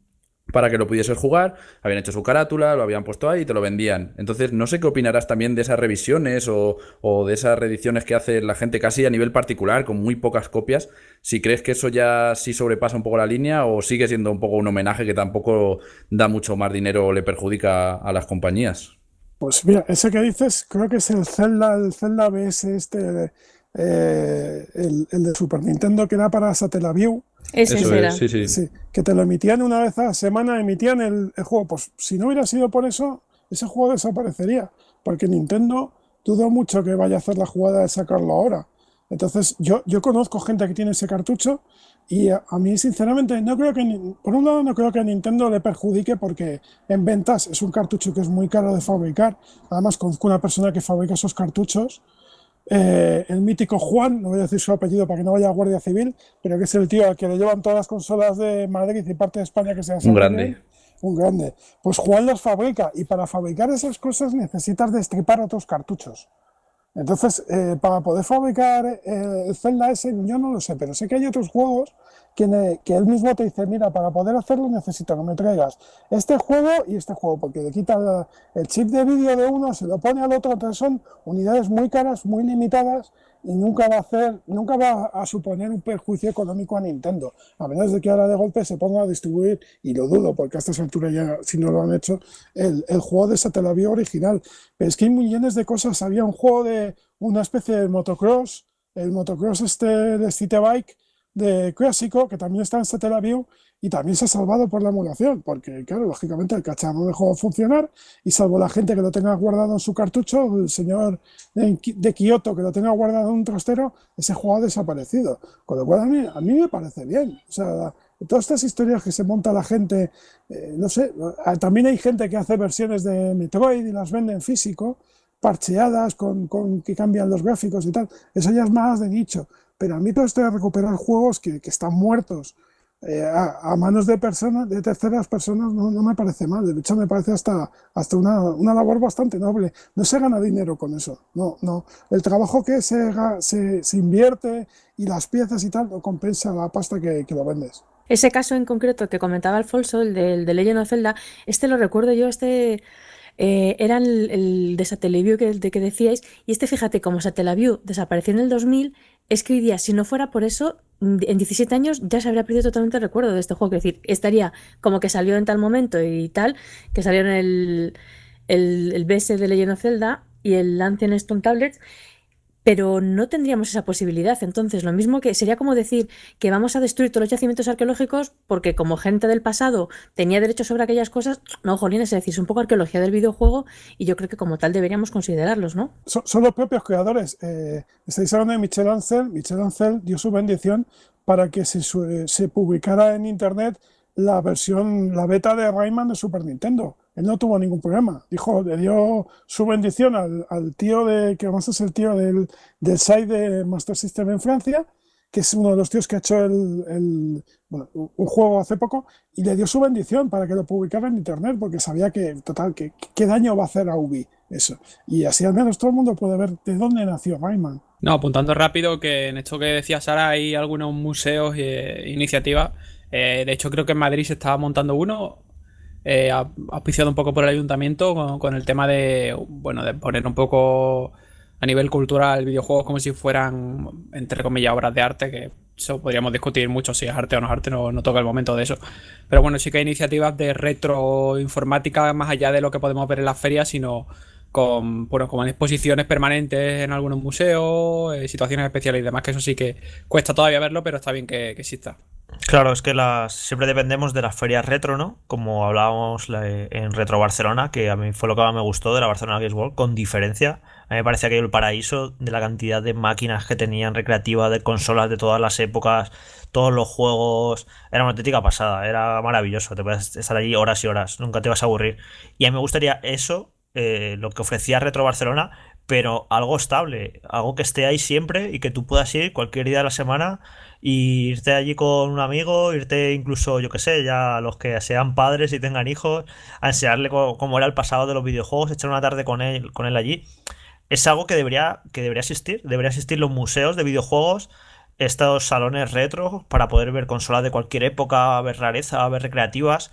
para que lo pudieses jugar, habían hecho su carátula, lo habían puesto ahí y te lo vendían. Entonces, no sé qué opinarás también de esas revisiones o, de esas reediciones que hace la gente casi a nivel particular, con muy pocas copias, si crees que eso ya sí sobrepasa un poco la línea o sigue siendo un poco un homenaje que tampoco da mucho más dinero o le perjudica a las compañías. Pues mira, ese que dices creo que es el Zelda, el Zelda BS este... Eh, el, de Super Nintendo que era para Satellaview. que te lo emitían una vez a semana, emitían el, juego. Pues si no hubiera sido por eso, ese juego desaparecería, porque Nintendo dudo mucho que vaya a hacer la jugada de sacarlo ahora. Entonces, yo, yo conozco gente que tiene ese cartucho y a, a mí, sinceramente, no creo que, por un lado, no creo que a Nintendo le perjudique porque en ventas es un cartucho que es muy caro de fabricar. Además, conozco una persona que fabrica esos cartuchos eh, el mítico Juan, no voy a decir su apellido para que no vaya a Guardia Civil, pero que es el tío al que le llevan todas las consolas de Madrid y parte de España que se hace... Un grande. un grande. Pues Juan los fabrica y para fabricar esas cosas necesitas destripar otros cartuchos. Entonces, eh, para poder fabricar eh, Zelda S, yo no lo sé, pero sé que hay otros juegos que, él mismo te dice, mira, para poder hacerlo necesito que me traigas este juego y este juego, porque le quita el chip de vídeo de uno, se lo pone al otro, son unidades muy caras, muy limitadas y nunca va a hacer, nunca va a suponer un perjuicio económico a Nintendo, a menos de que ahora de golpe se ponga a distribuir, y lo dudo, porque a estas alturas ya, si no lo han hecho, el, juego de satélite original. Pero es que hay millones de cosas, había un juego de una especie de motocross, el motocross este de City Bike, de clásico, que también está en Satellaview y también se ha salvado por la emulación, porque claro, lógicamente el cacharro dejó de funcionar y salvo la gente que lo tenga guardado en su cartucho, el señor de Kioto que lo tenga guardado en un trastero, ese juego ha desaparecido. Con lo cual a mí, me parece bien. O sea, todas estas historias que se monta la gente, eh, no sé, ah, también hay gente que hace versiones de Metroid y las vende en físico, parcheadas, con, con que cambian los gráficos y tal. Eso ya es más de nicho. Pero a mí todo esto de recuperar juegos que, están muertos eh, a, manos de personas, de terceras personas, no, me parece mal. De hecho, me parece hasta, hasta una, labor bastante noble. No se gana dinero con eso. No, no. El trabajo que se, se, invierte y las piezas y tal no compensa la pasta que, lo vendes. Ese caso en concreto que comentaba Alfonso, el de Legend of Zelda, este lo recuerdo yo, este eh, era el, de Satellaview que, que decíais, y este, fíjate, como Satellaview desapareció en el 2000, es que hoy día, si no fuera por eso, mm, en 17 años ya se habría perdido totalmente el recuerdo de este juego. Es decir, estaría como que salió en tal momento y tal, que salieron el, el, BS de Legend of Zelda y el en Stone Tablet pero no tendríamos esa posibilidad. Entonces, lo mismo que sería como decir que vamos a destruir todos los yacimientos arqueológicos porque como gente del pasado tenía derecho sobre aquellas cosas, no, Jolín, es decir, es un poco arqueología del videojuego y yo creo que como tal deberíamos considerarlos, ¿no? Son, los propios creadores. Eh, estáis hablando de Michel Ancel. Michel Ancel dio su bendición para que se, eh, se publicara en Internet la versión, la beta de Rayman de Super Nintendo él no tuvo ningún problema. Dijo, le dio su bendición al, tío de, que además es el tío del, del site de Master System en Francia, que es uno de los tíos que ha hecho el, un juego hace poco, y le dio su bendición para que lo publicara en internet, porque sabía que, total, que qué daño va a hacer a Ubi eso. Y así al menos todo el mundo puede ver de dónde nació Rayman. No, apuntando rápido que en esto que decía Sara hay algunos museos e iniciativas. Eh, de hecho creo que en Madrid se estaba montando uno eh, auspiciado un poco por el ayuntamiento con, el tema de, bueno, de poner un poco a nivel cultural videojuegos como si fueran, entre comillas, obras de arte, que eso podríamos discutir mucho si es arte o no es arte, no, no toca el momento de eso. Pero bueno, sí que hay iniciativas de retroinformática más allá de lo que podemos ver en las ferias, sino con, bueno, en exposiciones permanentes en algunos museos, eh, situaciones especiales y demás, que eso sí que cuesta todavía verlo, pero está bien que, exista. Claro, es que las, siempre dependemos de las ferias retro, ¿no? Como hablábamos en Retro Barcelona, que a mí fue lo que más me gustó de la Barcelona Games World, con diferencia. A mí me que que el paraíso de la cantidad de máquinas que tenían recreativas, de consolas de todas las épocas, todos los juegos. Era una auténtica pasada, era maravilloso. Te puedes estar allí horas y horas, nunca te vas a aburrir. Y a mí me gustaría eso eh, lo que ofrecía Retro Barcelona, pero algo estable, algo que esté ahí siempre y que tú puedas ir cualquier día de la semana y irte allí con un amigo, irte incluso, yo que sé, ya los que sean padres y tengan hijos, a enseñarle cómo, era el pasado de los videojuegos, echar una tarde con él, con él allí. Es algo que debería, que debería existir, debería existir los museos de videojuegos, estos salones retro para poder ver consolas de cualquier época, ver rareza, ver recreativas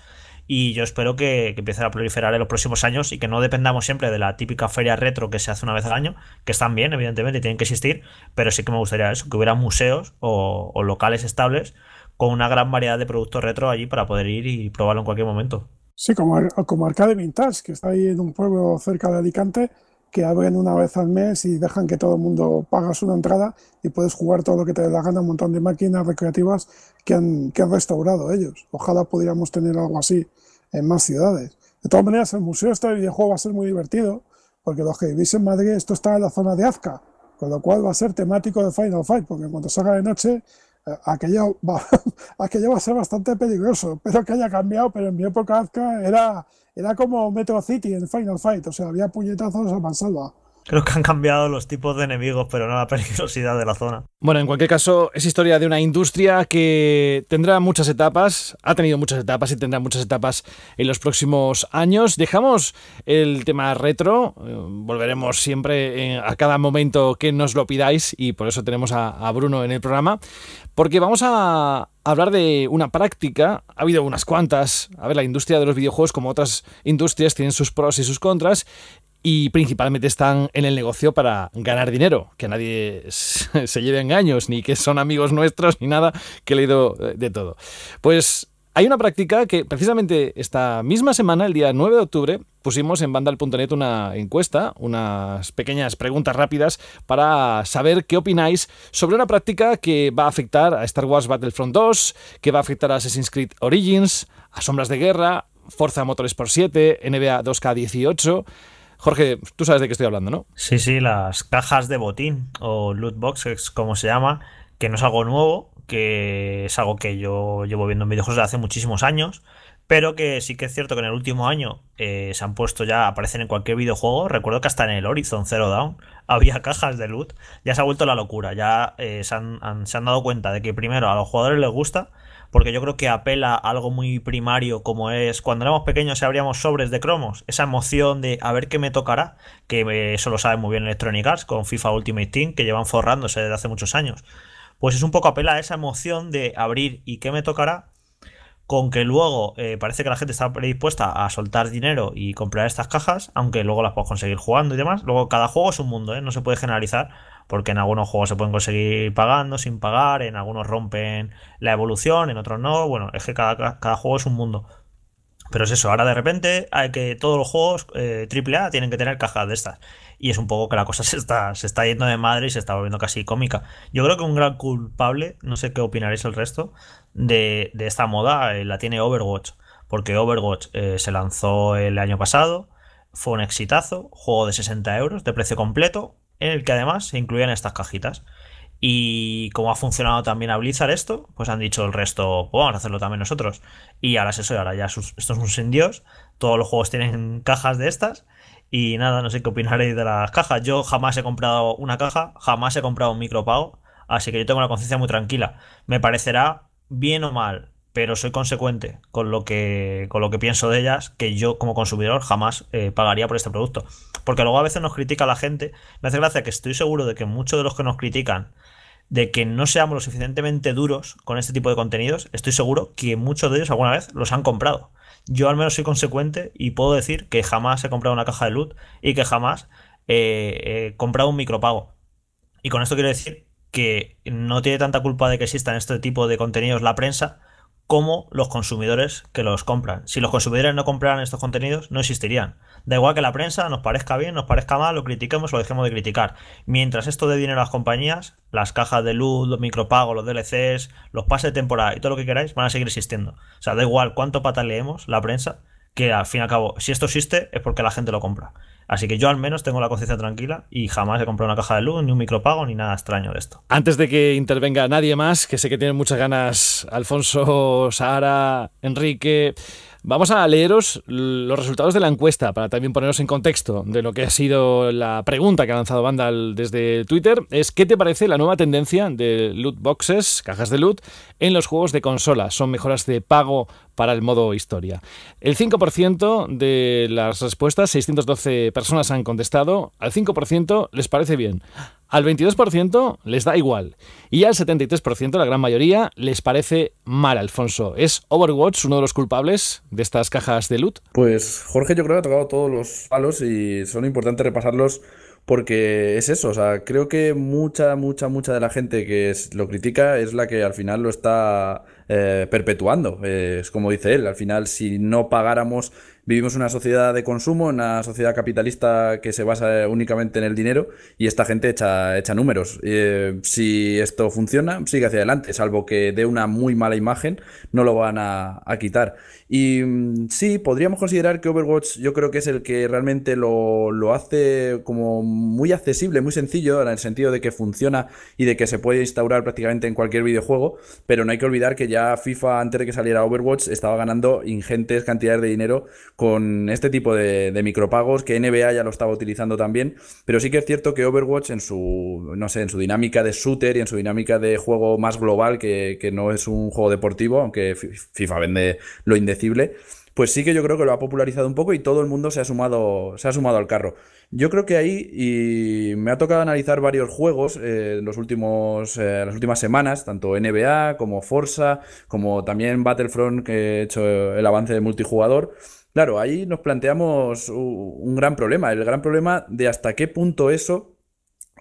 y yo espero que, que a proliferar en los próximos años y que no dependamos siempre de la típica feria retro que se hace una vez al año, que están bien, evidentemente, tienen que existir, pero sí que me gustaría eso, que hubiera museos o, locales estables con una gran variedad de productos retro allí para poder ir y probarlo en cualquier momento. Sí, como, como Arcade Vintage, que está ahí en un pueblo cerca de Alicante, que abren una vez al mes y dejan que todo el mundo pagas una entrada y puedes jugar todo lo que te dé la gana, un montón de máquinas recreativas que han, que han restaurado ellos. Ojalá pudiéramos tener algo así en más ciudades. De todas maneras, el museo este videojuego va a ser muy divertido, porque los que vivís en Madrid, esto está en la zona de Azca, con lo cual va a ser temático de Final Fight, porque cuando salga de noche eh, aquello va, aquello va a ser bastante peligroso. Espero que haya cambiado, pero en mi época Azka era, era como Metro City en Final Fight, o sea, había puñetazos a mansalva. Creo que han cambiado los tipos de enemigos, pero no la peligrosidad de la zona. Bueno, en cualquier caso, es historia de una industria que tendrá muchas etapas, ha tenido muchas etapas y tendrá muchas etapas en los próximos años. Dejamos el tema retro, eh, volveremos siempre eh, a cada momento que nos lo pidáis y por eso tenemos a, Bruno en el programa, porque vamos a hablar de una práctica, ha habido unas cuantas, a ver, la industria de los videojuegos como otras industrias tienen sus pros y sus contras y principalmente están en el negocio para ganar dinero, que nadie se lleve engaños, ni que son amigos nuestros, ni nada, que he leído eh, de todo. Pues hay una práctica que precisamente esta misma semana, el día 9 de octubre, pusimos en Vandal.net una encuesta, unas pequeñas preguntas rápidas para saber qué opináis sobre una práctica que va a afectar a Star Wars Battlefront 2, que va a afectar a Assassin's Creed Origins, a Sombras de Guerra, Forza Motorsport 7, NBA 2K18 Jorge, tú sabes de qué estoy hablando, ¿no? Sí, sí, las cajas de botín o loot boxes, como se llama, que no es algo nuevo, que es algo que yo llevo viendo en videojuegos desde hace muchísimos años, pero que sí que es cierto que en el último año eh, se han puesto ya, aparecen en cualquier videojuego. Recuerdo que hasta en el Horizon Zero Down había cajas de loot. Ya se ha vuelto la locura, ya eh, se, han, se han dado cuenta de que primero a los jugadores les gusta porque yo creo que apela a algo muy primario como es cuando éramos pequeños y abríamos sobres de cromos, esa emoción de a ver qué me tocará, que eh, eso lo sabe muy bien Electronic Arts con FIFA Ultimate Team, que llevan forrándose desde hace muchos años. Pues es un poco apela a esa emoción de abrir y qué me tocará, con que luego eh, parece que la gente está predispuesta a soltar dinero y comprar estas cajas, aunque luego las puedes conseguir jugando y demás. Luego cada juego es un mundo, ¿eh? no se puede generalizar porque en algunos juegos se pueden conseguir pagando, sin pagar, en algunos rompen la evolución, en otros no, bueno, es que cada, cada juego es un mundo. Pero es eso, ahora de repente hay que todos los juegos AAA eh, tienen que tener cajas de estas. Y es un poco que la cosa se está, se está yendo de madre y se está volviendo casi cómica. Yo creo que un gran culpable, no sé qué opinaréis el resto, de, esta moda eh, la tiene Overwatch. Porque Overwatch eh, se lanzó el año pasado, fue un exitazo, juego de 60 euros de precio completo, en el que además se incluían estas cajitas. Y como ha funcionado también a Blizzard esto, pues han dicho el resto, pues vamos a hacerlo también nosotros. Y ahora es eso, ahora ya esto es un sin Dios. Todos los juegos tienen cajas de estas. Y nada, no sé qué opinaréis de las cajas. Yo jamás he comprado una caja, jamás he comprado un micropago. Así que yo tengo la conciencia muy tranquila. Me parecerá bien o mal pero soy consecuente con lo que, con lo que pienso de ellas, que yo como consumidor jamás eh, pagaría por este producto. Porque luego a veces nos critica la gente. Me hace gracia que estoy seguro de que muchos de los que nos critican de que no seamos lo suficientemente duros con este tipo de contenidos, estoy seguro que muchos de ellos alguna vez los han comprado. Yo al menos soy consecuente y puedo decir que jamás he comprado una caja de luz y que jamás eh, he comprado un micropago. Y con esto quiero decir que no tiene tanta culpa de que existan este tipo de contenidos la prensa, como los consumidores que los compran. Si los consumidores no compraran estos contenidos, no existirían. Da igual que la prensa nos parezca bien, nos parezca mal, lo critiquemos o dejemos de criticar. Mientras esto dé dinero a las compañías, las cajas de luz, los micropagos, los DLCs, los pases de temporada y todo lo que queráis van a seguir existiendo. O sea, da igual cuánto pataleemos la prensa, que al fin y al cabo, si esto existe es porque la gente lo compra. Así que yo al menos tengo la conciencia tranquila y jamás he comprado una caja de luz, ni un micropago, ni nada extraño de esto. Antes de que intervenga nadie más, que sé que tienen muchas ganas Alfonso, Sara, Enrique, Vamos a leeros los resultados de la encuesta para también poneros en contexto de lo que ha sido la pregunta que ha lanzado Vandal desde Twitter. Es ¿qué te parece la nueva tendencia de loot boxes, cajas de loot, en los juegos de consola? ¿Son mejoras de pago para el modo historia? El 5% de las respuestas, 612 personas han contestado, al 5% les parece bien. Al 22% les da igual y al 73%, la gran mayoría, les parece mal, Alfonso. ¿Es Overwatch uno de los culpables de estas cajas de loot? Pues Jorge yo creo que ha tocado todos los palos y son importantes repasarlos porque es eso, o sea, creo que mucha, mucha, mucha de la gente que lo critica es la que al final lo está eh, perpetuando. Eh, es como dice él, al final si no pagáramos Vivimos una sociedad de consumo, una sociedad capitalista que se basa únicamente en el dinero y esta gente echa, echa números. Eh, si esto funciona, sigue hacia adelante, salvo que dé una muy mala imagen, no lo van a, quitar. Y mm, sí, podríamos considerar que Overwatch yo creo que es el que realmente lo, lo hace como muy accesible, muy sencillo, en el sentido de que funciona y de que se puede instaurar prácticamente en cualquier videojuego, pero no hay que olvidar que ya FIFA antes de que saliera Overwatch estaba ganando ingentes cantidades de dinero con este tipo de, micropagos, que NBA ya lo estaba utilizando también, pero sí que es cierto que Overwatch en su, no sé, en su dinámica de shooter y en su dinámica de juego más global, que, no es un juego deportivo, aunque FIFA vende lo indecible, pues sí que yo creo que lo ha popularizado un poco y todo el mundo se ha sumado, se ha sumado al carro. Yo creo que ahí, y me ha tocado analizar varios juegos eh, en los últimos, eh, las últimas semanas, tanto NBA como Forza, como también Battlefront, que he hecho el avance de multijugador. Claro, ahí nos planteamos un gran problema, el gran problema de hasta qué punto eso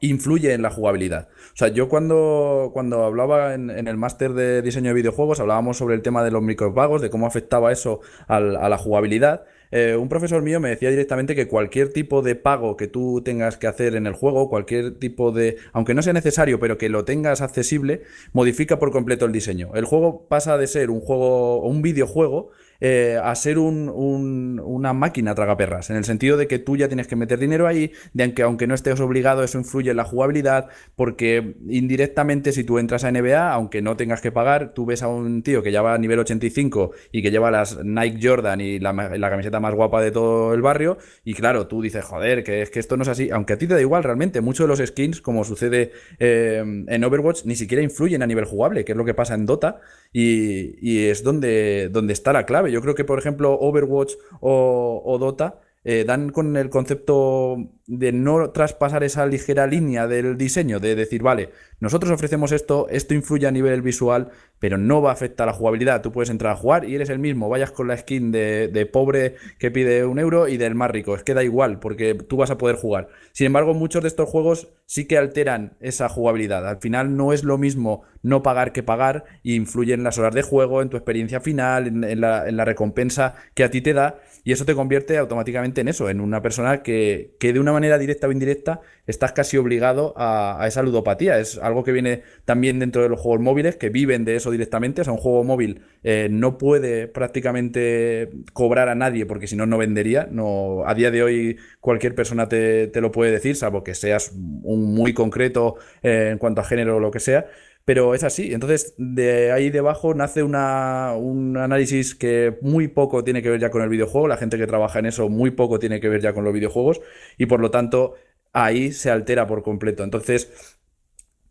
influye en la jugabilidad. O sea, yo cuando, cuando hablaba en, el máster de diseño de videojuegos, hablábamos sobre el tema de los micropagos, de cómo afectaba eso a la jugabilidad. Eh, un profesor mío me decía directamente que cualquier tipo de pago que tú tengas que hacer en el juego, cualquier tipo de, aunque no sea necesario, pero que lo tengas accesible, modifica por completo el diseño. El juego pasa de ser un juego, un videojuego, eh, a ser una máquina perras, en el sentido de que tú ya tienes que meter dinero ahí, de que aunque no estés obligado, eso influye en la jugabilidad, porque indirectamente si tú entras a NBA, aunque no tengas que pagar, tú ves a un tío que ya va a nivel 85 y que lleva las Nike Jordan y la, camiseta más guapa de todo el barrio, y claro, tú dices, joder, que es que esto no es así, aunque a ti te da igual realmente, muchos de los skins, como sucede eh, en Overwatch, ni siquiera influyen a nivel jugable, que es lo que pasa en Dota, y, es donde, donde está la clave yo creo que, por ejemplo, Overwatch o, Dota eh, dan con el concepto de no traspasar esa ligera línea del diseño, de decir, vale, nosotros ofrecemos esto, esto influye a nivel visual, pero no va a afectar a la jugabilidad. Tú puedes entrar a jugar y eres el mismo, vayas con la skin de, de pobre que pide un euro y del más rico, es que da igual, porque tú vas a poder jugar. Sin embargo, muchos de estos juegos sí que alteran esa jugabilidad. Al final no es lo mismo no pagar que pagar y influye en las horas de juego, en tu experiencia final, en, la, recompensa que a ti te da y eso te convierte automáticamente en eso, en una persona que, que de una manera directa o indirecta, estás casi obligado a, esa ludopatía. Es algo que viene también dentro de los juegos móviles, que viven de eso directamente. es un juego móvil eh, no puede prácticamente cobrar a nadie, porque si no, no vendería. No, a día de hoy cualquier persona te, lo puede decir, salvo que seas un muy concreto eh, en cuanto a género o lo que sea pero es así. Entonces, de ahí debajo nace una, un análisis que muy poco tiene que ver ya con el videojuego, la gente que trabaja en eso muy poco tiene que ver ya con los videojuegos y por lo tanto ahí se altera por completo. Entonces,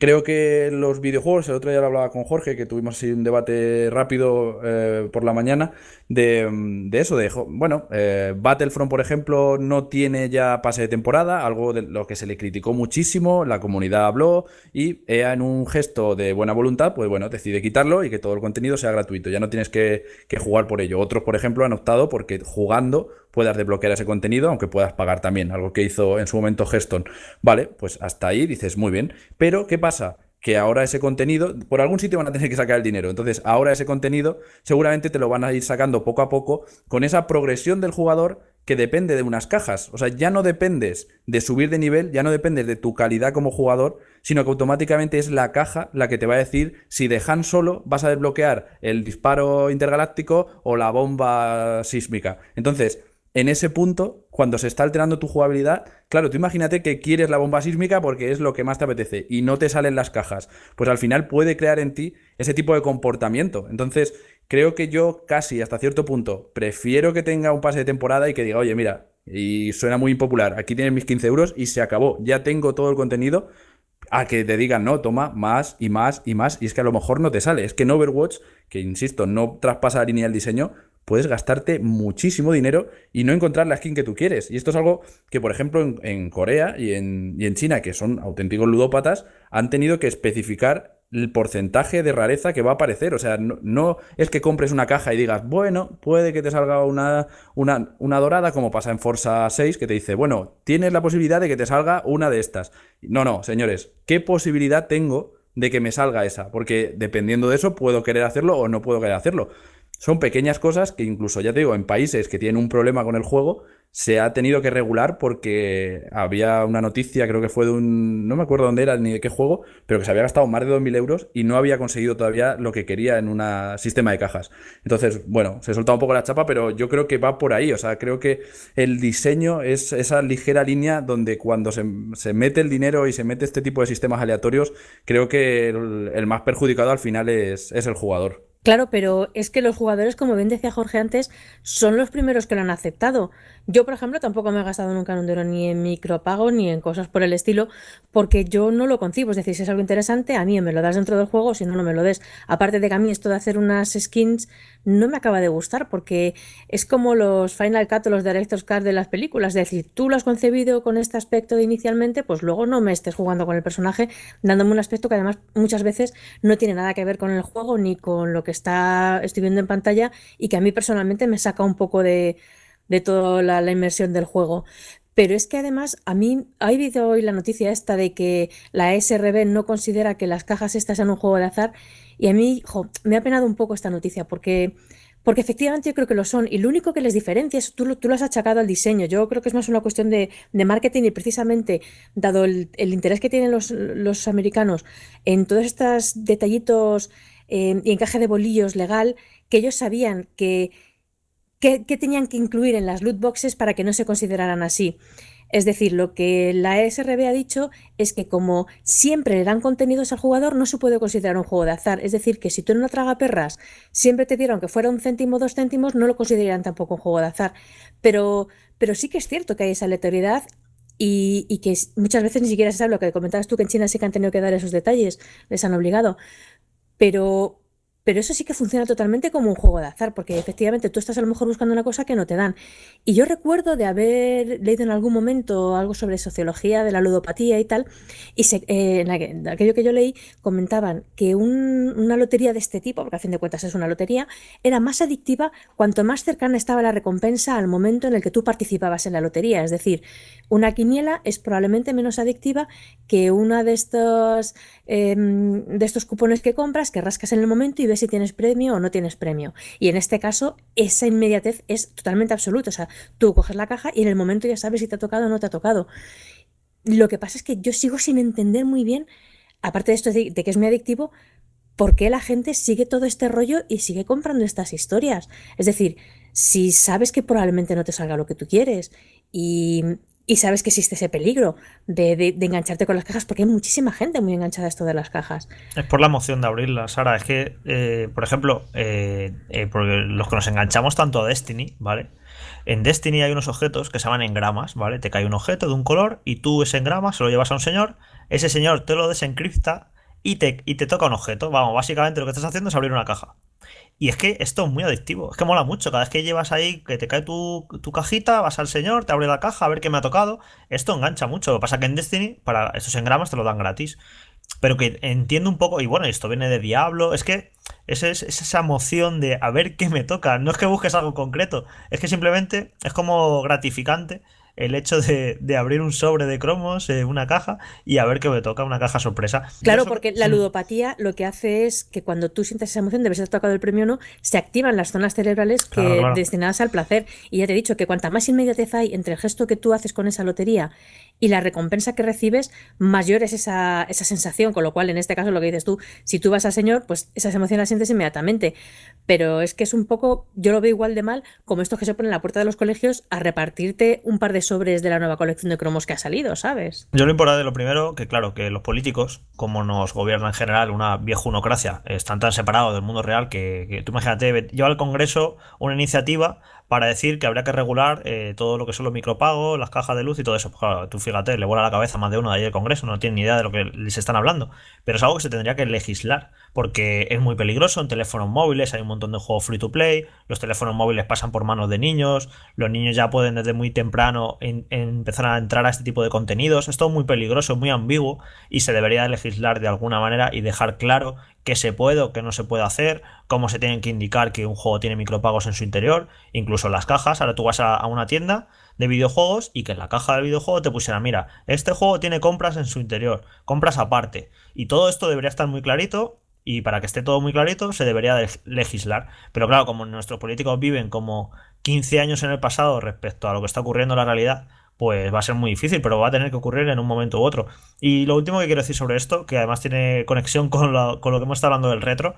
Creo que los videojuegos, el otro día lo hablaba con Jorge, que tuvimos así un debate rápido eh, por la mañana, de, mm, eso, de, bueno, eh, Battlefront, por ejemplo, no tiene ya pase de temporada, algo de lo que se le criticó muchísimo, la comunidad habló y en un gesto de buena voluntad, pues bueno, decide quitarlo y que todo el contenido sea gratuito, ya no tienes que jugar por ello. Otros, por ejemplo, han optado porque jugando puedas desbloquear ese contenido, aunque puedas pagar también, algo que hizo en su momento Geston. Vale, pues hasta ahí dices, muy bien. Pero, ¿qué pasa? que ahora ese contenido, por algún sitio van a tener que sacar el dinero. Entonces, ahora ese contenido seguramente te lo van a ir sacando poco a poco con esa progresión del jugador que depende de unas cajas. O sea, ya no dependes de subir de nivel, ya no dependes de tu calidad como jugador, sino que automáticamente es la caja la que te va a decir si de Han Solo vas a desbloquear el disparo intergaláctico o la bomba sísmica. Entonces, en ese punto, cuando se está alterando tu jugabilidad, claro, tú imagínate que quieres la bomba sísmica porque es lo que más te apetece y no te salen las cajas. Pues al final puede crear en ti ese tipo de comportamiento. Entonces, creo que yo casi hasta cierto punto prefiero que tenga un pase de temporada y que diga, oye, mira, y suena muy impopular, aquí tienes mis 15 euros y se acabó, ya tengo todo el contenido. A que te digan, no, toma más y más y más, y es que a lo mejor no te sale. Es que en Overwatch, que insisto, no traspasa la línea del diseño, puedes gastarte muchísimo dinero y no encontrar la skin que tú quieres. Y esto es algo que, por ejemplo, en, Corea y en, China, que son auténticos ludópatas, han tenido que especificar el porcentaje de rareza que va a aparecer. O sea, no, es que compres una caja y digas, bueno, puede que te salga una, una, una, dorada, como pasa en Forza 6, que te dice, bueno, tienes la posibilidad de que te salga una de estas. No, no, señores, ¿qué posibilidad tengo de que me salga esa? Porque dependiendo de eso, puedo querer hacerlo o no puedo querer hacerlo. Son pequeñas cosas que incluso, ya te digo, en países que tienen un problema con el juego, se ha tenido que regular porque había una noticia, creo que fue de un, no me acuerdo dónde era ni de qué juego, pero que se había gastado más de 2.000 euros y no había conseguido todavía lo que quería en un sistema de cajas. Entonces, bueno, se soltado un poco la chapa, pero yo creo que va por ahí, o sea, creo que el diseño es esa ligera línea donde cuando se, mete el dinero y se mete este tipo de sistemas aleatorios, creo que el, más perjudicado al final es, es el jugador. Claro, pero es que los jugadores, como bien decía Jorge antes, son los primeros que lo han aceptado. Yo, por ejemplo, tampoco me he gastado nunca un duro ni en micropago ni en cosas por el estilo, porque yo no lo concibo. Es decir, si es algo interesante, a mí me lo das dentro del juego, si no, no me lo des. Aparte de que a mí esto de hacer unas skins no me acaba de gustar, porque es como los Final Cut o los Director's card de las películas. Es decir, tú lo has concebido con este aspecto de inicialmente, pues luego no me estés jugando con el personaje, dándome un aspecto que además muchas veces no tiene nada que ver con el juego ni con lo que está estoy viendo en pantalla y que a mí personalmente me saca un poco de de toda la, inmersión del juego. Pero es que además a mí ha habido hoy la noticia esta de que la SRB no considera que las cajas estas sean un juego de azar y a mí jo, me ha penado un poco esta noticia porque, porque efectivamente yo creo que lo son y lo único que les diferencia es tú, tú lo has achacado al diseño. Yo creo que es más una cuestión de, marketing y precisamente dado el, interés que tienen los, americanos en todos estos detallitos eh, y encaje de bolillos legal que ellos sabían que ¿Qué, tenían que incluir en las loot boxes para que no se consideraran así? Es decir, lo que la ESRB ha dicho es que como siempre le dan contenidos al jugador, no se puede considerar un juego de azar. Es decir, que si tú en una traga perras siempre te dieron que fuera un céntimo, dos céntimos, no lo considerarían tampoco un juego de azar. Pero, pero sí que es cierto que hay esa aleatoriedad y, y que muchas veces ni siquiera se sabe lo que comentabas tú, que en China sí que han tenido que dar esos detalles, les han obligado. Pero, pero eso sí que funciona totalmente como un juego de azar, porque efectivamente tú estás a lo mejor buscando una cosa que no te dan. Y yo recuerdo de haber leído en algún momento algo sobre sociología de la ludopatía y tal, y eh, en, aquello que yo leí comentaban que una lotería de este tipo, porque a fin de cuentas es una lotería, era más adictiva cuanto más cercana estaba la recompensa al momento en el que tú participabas en la lotería. Es decir, una quiniela es probablemente menos adictiva que una de estos Em, de estos cupones que compras, que rascas en el momento y ves si tienes premio o no tienes premio. Y en este caso, esa inmediatez es totalmente absoluta. O sea, tú coges la caja y en el momento ya sabes si te ha tocado o no te ha tocado. Lo que pasa es que yo sigo sin entender muy bien, aparte de esto de, de que es muy adictivo, por qué la gente sigue todo este rollo y sigue comprando estas historias. Es decir, si sabes que probablemente no te salga lo que tú quieres y y sabes que existe ese peligro de, engancharte con las cajas, porque hay muchísima gente muy enganchada a esto de las cajas. Es por la emoción de abrirlas, Sara. Es que, eh, por ejemplo, eh, eh, porque los que nos enganchamos tanto a Destiny, ¿vale? En Destiny hay unos objetos que se llaman engramas, ¿vale? Te cae un objeto de un color y tú ese engrama se lo llevas a un señor, ese señor te lo desencripta y te, y te toca un objeto. Vamos, básicamente lo que estás haciendo es abrir una caja. Y es que esto es muy adictivo, es que mola mucho. Cada vez que llevas ahí, que te cae tu, tu cajita, vas al señor, te abre la caja a ver qué me ha tocado. Esto engancha mucho. Lo que pasa que en Destiny, para estos engramas te lo dan gratis. Pero que entiendo un poco, y bueno, esto viene de Diablo, es que es esa emoción de a ver qué me toca. No es que busques algo concreto, es que simplemente es como gratificante el hecho de, abrir un sobre de cromos, eh, una caja, y a ver qué me toca, una caja sorpresa. Claro, porque la ludopatía lo que hace es que cuando tú sientes esa emoción de haber tocado el premio o no, se activan las zonas cerebrales que, destinadas al placer. Y ya te he dicho que cuanta más inmediatez hay entre el gesto que tú haces con esa lotería y la recompensa que recibes mayor es esa, esa sensación, con lo cual en este caso lo que dices tú, si tú vas al Señor, pues esas emociones las sientes inmediatamente. Pero es que es un poco, yo lo veo igual de mal como estos que se ponen en la puerta de los colegios a repartirte un par de sobres de la nueva colección de cromos que ha salido, ¿sabes? Yo lo importante, lo primero, que claro, que los políticos, como nos gobierna en general una vieja unocracia, están tan separados del mundo real que, que tú imagínate, lleva al Congreso una iniciativa para decir que habría que regular eh, todo lo que son los micropagos, las cajas de luz y todo eso. Pues claro, tú fíjate, le vuela la cabeza más de uno de ahí del Congreso, no tiene ni idea de lo que les están hablando, pero es algo que se tendría que legislar porque es muy peligroso en teléfonos móviles, hay un montón de juegos free to play, los teléfonos móviles pasan por manos de niños, los niños ya pueden desde muy temprano empezar a entrar a este tipo de contenidos, esto es muy peligroso, muy ambiguo y se debería legislar de alguna manera y dejar claro qué se puede o qué no se puede hacer, cómo se tienen que indicar que un juego tiene micropagos en su interior, incluso las cajas, ahora tú vas a, una tienda de videojuegos y que en la caja del videojuego te pusiera, mira, este juego tiene compras en su interior, compras aparte. Y todo esto debería estar muy clarito y para que esté todo muy clarito, se debería legislar. Pero claro, como nuestros políticos viven como 15 años en el pasado respecto a lo que está ocurriendo en la realidad, pues va a ser muy difícil, pero va a tener que ocurrir en un momento u otro. Y lo último que quiero decir sobre esto, que además tiene conexión con lo, con lo que hemos estado hablando del retro,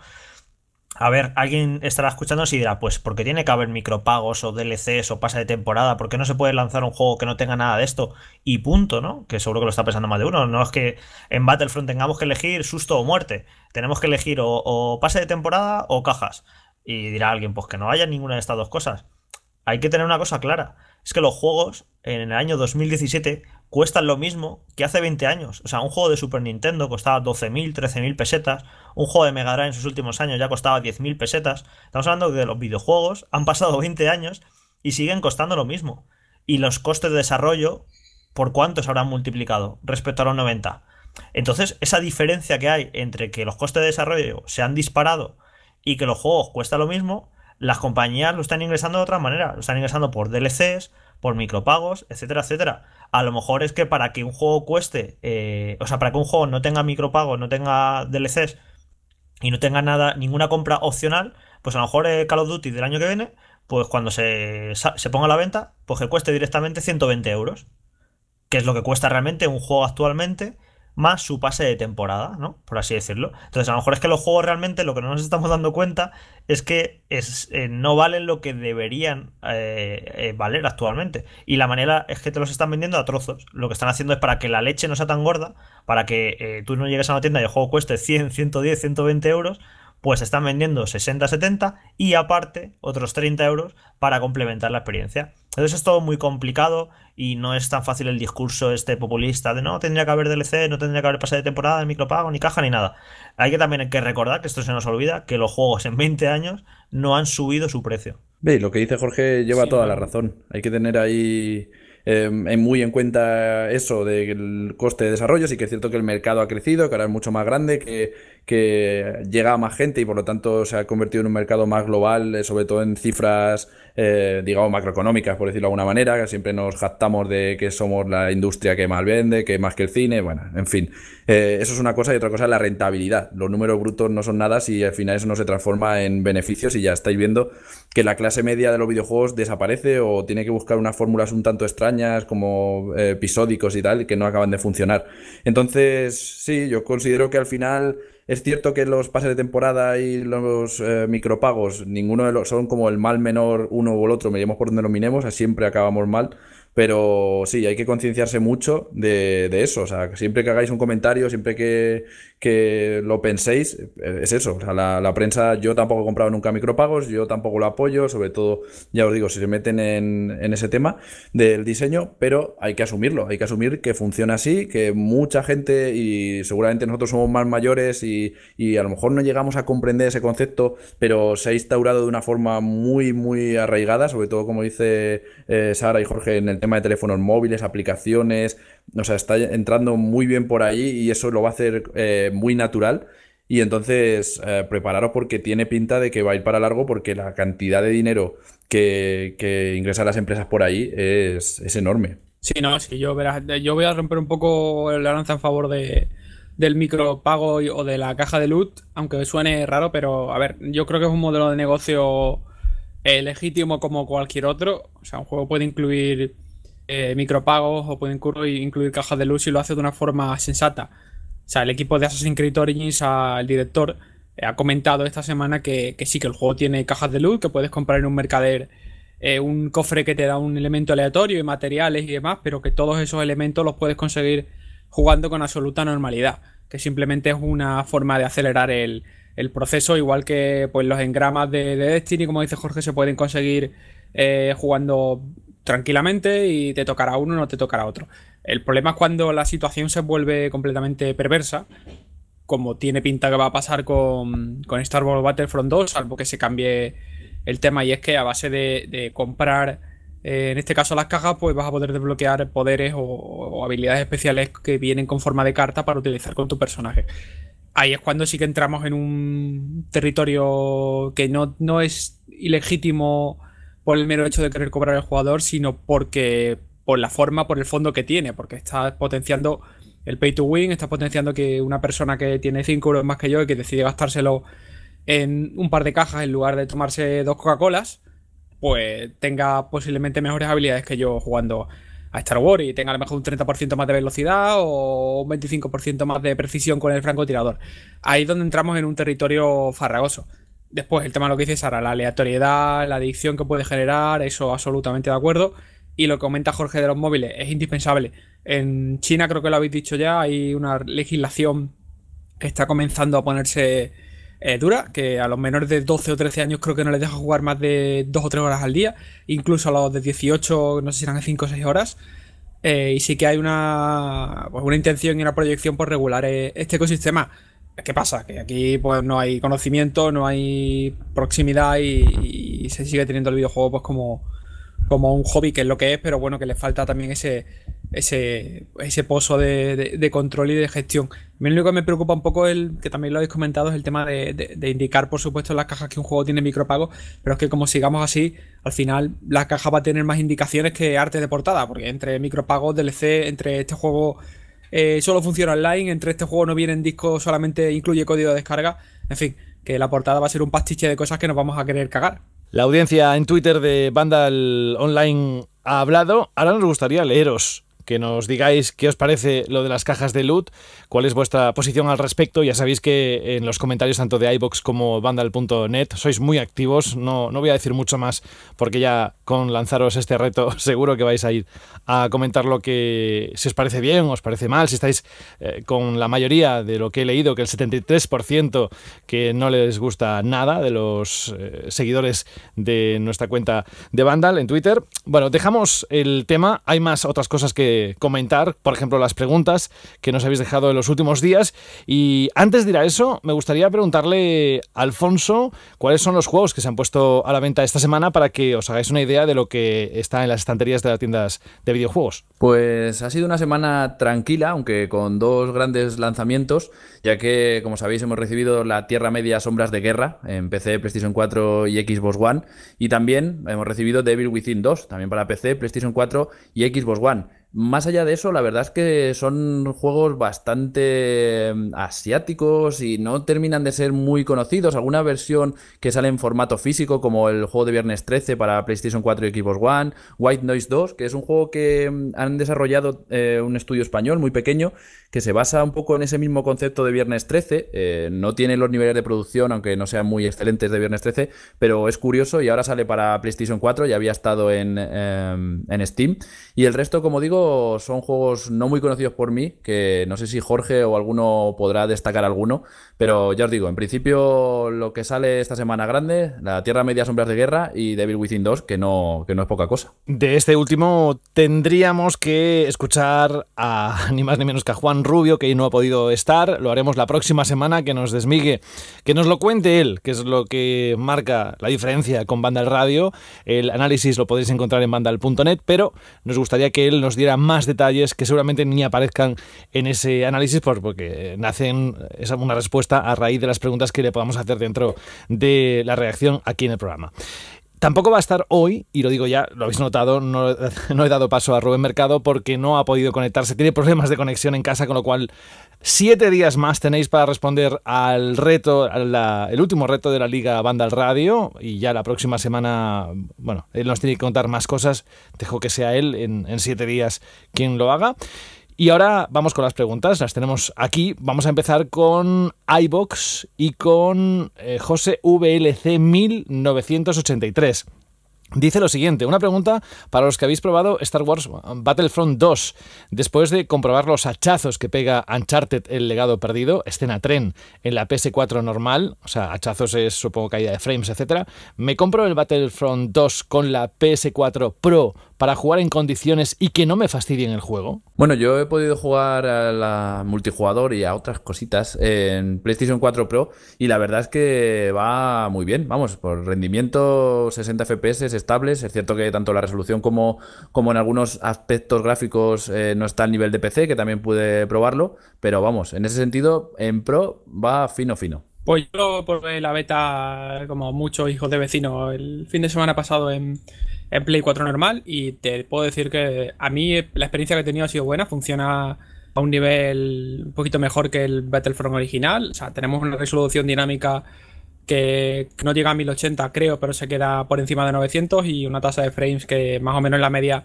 a ver, alguien estará escuchándonos y dirá, pues, porque tiene que haber micropagos o DLCs o pase de temporada? porque no se puede lanzar un juego que no tenga nada de esto? Y punto, ¿no? Que seguro que lo está pensando más de uno. No es que en Battlefront tengamos que elegir susto o muerte. Tenemos que elegir o, o pase de temporada o cajas. Y dirá alguien, pues que no haya ninguna de estas dos cosas. Hay que tener una cosa clara. Es que los juegos en el año 2017 cuestan lo mismo que hace 20 años. O sea, un juego de Super Nintendo costaba 12.000, 13.000 pesetas. Un juego de Mega Drive en sus últimos años ya costaba 10.000 pesetas. Estamos hablando de los videojuegos han pasado 20 años y siguen costando lo mismo. Y los costes de desarrollo, ¿por cuánto se habrán multiplicado respecto a los 90? Entonces, esa diferencia que hay entre que los costes de desarrollo se han disparado y que los juegos cuestan lo mismo, las compañías lo están ingresando de otra manera. Lo están ingresando por DLCs, por micropagos, etcétera, etcétera. A lo mejor es que para que un juego cueste, eh, o sea, para que un juego no tenga micropagos, no tenga DLCs y no tenga nada, ninguna compra opcional, pues a lo mejor Call of Duty del año que viene, pues cuando se, se ponga a la venta, pues que cueste directamente 120 euros, que es lo que cuesta realmente un juego actualmente más su pase de temporada, ¿no? Por así decirlo. Entonces, a lo mejor es que los juegos realmente lo que no nos estamos dando cuenta es que es, eh, no valen lo que deberían eh, eh, valer actualmente. Y la manera es que te los están vendiendo a trozos. Lo que están haciendo es para que la leche no sea tan gorda, para que tú no llegues a una tienda y el juego cueste 100, 110, 120 euros, pues están vendiendo 60, 70 y aparte otros 30 euros para complementar la experiencia. Entonces es todo muy complicado y no es tan fácil el discurso este populista de no, tendría que haber DLC, no tendría que haber pase de temporada, ni micropago, ni caja, ni nada. Hay que también que recordar, que esto se nos olvida, que los juegos en 20 años no han subido su precio. Ve, lo que dice Jorge lleva toda la razón. Hay que tener ahí em, muy en cuenta eso del coste de desarrollo. Sí que es cierto que el mercado ha crecido, que ahora es mucho más grande, que, que llega a más gente y por lo tanto se ha convertido en un mercado más global, eh, sobre todo en cifras eh, digamos, macroeconómicas, por decirlo de alguna manera, que siempre nos jactamos de que somos la industria que más vende, que más que el cine, bueno, en fin. Eh, eso es una cosa y otra cosa es la rentabilidad. Los números brutos no son nada si al final eso no se transforma en beneficios y ya estáis viendo que la clase media de los videojuegos desaparece o tiene que buscar unas fórmulas un tanto extrañas como eh, episódicos y tal, que no acaban de funcionar. Entonces, sí, yo considero que al final es cierto que los pases de temporada y los eh, micropagos, ninguno de los son como el mal menor uno o el otro, miremos por donde lo minemos, siempre acabamos mal. Pero sí, hay que concienciarse mucho de, eso. O sea, siempre que hagáis un comentario, siempre que, lo penséis, eh, es eso. O sea, la, prensa, yo tampoco he comprado nunca micropagos, yo tampoco lo apoyo, sobre todo, ya os digo, si se meten en, ese tema del diseño, pero hay que asumirlo, hay que asumir que funciona así, que mucha gente y seguramente nosotros somos más mayores y, a lo mejor no llegamos a comprender ese concepto, pero se ha instaurado de una forma muy, muy arraigada, sobre todo como dice eh, Sara y Jorge en el de teléfonos móviles, aplicaciones, o sea, está entrando muy bien por ahí y eso lo va a hacer eh, muy natural. Y entonces, eh, prepararos porque tiene pinta de que va a ir para largo porque la cantidad de dinero que, ingresan las empresas por ahí es, enorme. Sí, no, sí, yo, verás, yo voy a romper un poco la lanza en favor de, del micropago o de la caja de loot, aunque suene raro, pero a ver, yo creo que es un modelo de negocio eh, legítimo como cualquier otro. O sea, un juego puede incluir eh, micropagos o pueden incluir cajas de luz y lo hace de una forma sensata. O sea, el equipo de Assassin's Creed Origins, el director, eh, ha comentado esta semana que, sí, que el juego tiene cajas de luz, que puedes comprar en un mercader eh, un cofre que te da un elemento aleatorio y materiales y demás, pero que todos esos elementos los puedes conseguir jugando con absoluta normalidad, que simplemente es una forma de acelerar el, proceso, igual que pues, los engramas de, Destiny, como dice Jorge, se pueden conseguir jugando tranquilamente y te tocará uno, no te tocará otro. El problema es cuando la situación se vuelve completamente perversa, como tiene pinta que va a pasar con, con Star Wars Battlefront 2, salvo que se cambie el tema y es que a base de, comprar, eh, en este caso las cajas, pues vas a poder desbloquear poderes o, habilidades especiales que vienen con forma de carta para utilizar con tu personaje. Ahí es cuando sí que entramos en un territorio que no, no es ilegítimo por el mero hecho de querer cobrar al jugador, sino porque por la forma, por el fondo que tiene, porque está potenciando el pay to win, está potenciando que una persona que tiene 5 euros más que yo y que decide gastárselo en un par de cajas en lugar de tomarse dos Coca-Colas, pues tenga posiblemente mejores habilidades que yo jugando a Star Wars y tenga a lo mejor un 30% más de velocidad o un 25% más de precisión con el francotirador. Ahí es donde entramos en un territorio farragoso. Después, el tema de lo que dice Sara, la aleatoriedad, la adicción que puede generar, eso absolutamente de acuerdo. Y lo que comenta Jorge de los móviles es indispensable. En China, creo que lo habéis dicho ya, hay una legislación que está comenzando a ponerse eh, dura, que a los menores de 12 o 13 años creo que no les deja jugar más de 2 o 3 horas al día, incluso a los de 18, no sé si eran 5 o 6 horas. Eh, y sí que hay una, pues, una intención y una proyección por regular eh, este ecosistema. ¿qué pasa? Que aquí pues no hay conocimiento, no hay proximidad y, se sigue teniendo el videojuego pues como, como un hobby, que es lo que es, pero bueno, que le falta también ese, ese, pozo de, control y de gestión. A mí lo único que me preocupa un poco, el, que también lo habéis comentado, es el tema de, indicar, por supuesto, las cajas que un juego tiene micropago, pero es que como sigamos así, al final la caja va a tener más indicaciones que arte de portada, porque entre micropagos, DLC, entre este juego eh, solo funciona online, entre este juego no viene en disco, solamente incluye código de descarga. En fin, que la portada va a ser un pastiche de cosas que nos vamos a querer cagar. La audiencia en Twitter de Vandal Online ha hablado. Ahora nos gustaría leeros que nos digáis qué os parece lo de las cajas de loot, cuál es vuestra posición al respecto. Ya sabéis que en los comentarios tanto de iBox como vandal.net sois muy activos. No, no voy a decir mucho más porque ya con lanzaros este reto seguro que vais a ir a comentar lo que si os parece bien, os parece mal, si estáis eh, con la mayoría de lo que he leído, que el 73% que no les gusta nada de los eh, seguidores de nuestra cuenta de Vandal en Twitter. Bueno, dejamos el tema. Hay más otras cosas que comentar, por ejemplo, las preguntas que nos habéis dejado en los últimos días. Y antes de ir a eso, me gustaría preguntarle a Alfonso cuáles son los juegos que se han puesto a la venta esta semana para que os hagáis una idea de lo que está en las estanterías de las tiendas de videojuegos. Pues ha sido una semana tranquila, aunque con dos grandes lanzamientos, ya que, como sabéis, hemos recibido la Tierra Media Sombras de Guerra en PC, PlayStation 4 y Xbox One. Y también hemos recibido Devil Within 2, también para PC, PlayStation 4 y Xbox One. Más allá de eso, la verdad es que son juegos bastante em, asiáticos y no terminan de ser muy conocidos. Alguna versión que sale en formato físico, como el juego de Viernes 13 para PlayStation 4 y Xbox One, White Noise 2, que es un juego que em, han desarrollado eh, un estudio español muy pequeño, que se basa un poco en ese mismo concepto de Viernes 13. Eh, no tiene los niveles de producción, aunque no sean muy excelentes de Viernes 13, pero es curioso y ahora sale para PlayStation 4, ya había estado em, en Steam. Y el resto, como digo, son juegos no muy conocidos por mí, que no sé si Jorge o alguno podrá destacar alguno, pero ya os digo, en principio lo que sale esta semana grande, La Tierra Media Sombras de Guerra y Devil Within 2, que no, que no es poca cosa. De este último tendríamos que escuchar a ni más ni menos que a Juan Rubio, que no ha podido estar, lo haremos la próxima semana, que nos desmigue, que nos lo cuente él, que es lo que marca la diferencia con Vandal Radio, el análisis lo podéis encontrar en vandal.net, pero nos gustaría que él nos diera más detalles que seguramente ni aparezcan en ese análisis porque eh, nacen es una respuesta a raíz de las preguntas que le podamos hacer dentro de la reacción aquí en el programa. Tampoco va a estar hoy, y lo digo ya, lo habéis notado, no, he dado paso a Rubén Mercado porque no ha podido conectarse, tiene problemas de conexión en casa, con lo cual Siete días más tenéis para responder al reto, el último reto de la Liga Banda Radio. Y ya la próxima semana, bueno, él nos tiene que contar más cosas. Dejo que sea él en, siete días quien lo haga. Y ahora vamos con las preguntas, las tenemos aquí. Vamos a empezar con iBox y con eh, José VLC 1983. Dice lo siguiente, una pregunta para los que habéis probado Star Wars Battlefront 2. Después de comprobar los hachazos que pega Uncharted el legado perdido, escena tren en la PS4 normal, o sea, hachazos es supongo caída de frames, etc., me compro el Battlefront 2 con la PS4 Pro para jugar en condiciones y que no me fastidien el juego? Bueno, yo he podido jugar a la multijugador y a otras cositas en PlayStation 4 Pro y la verdad es que va muy bien. Vamos, por rendimiento 60 FPS es cierto que tanto la resolución como, como en algunos aspectos gráficos eh, no está al nivel de PC, que también pude probarlo, pero vamos, en ese sentido, en Pro va fino fino. Pues yo probé la beta, como muchos hijos de vecino, el fin de semana pasado en, en Play 4 normal y te puedo decir que a mí la experiencia que he tenido ha sido buena, funciona a un nivel un poquito mejor que el Battlefront original. O sea, tenemos una resolución dinámica que no llega a 1080 creo, pero se queda por encima de 900 y una tasa de frames que más o menos en la media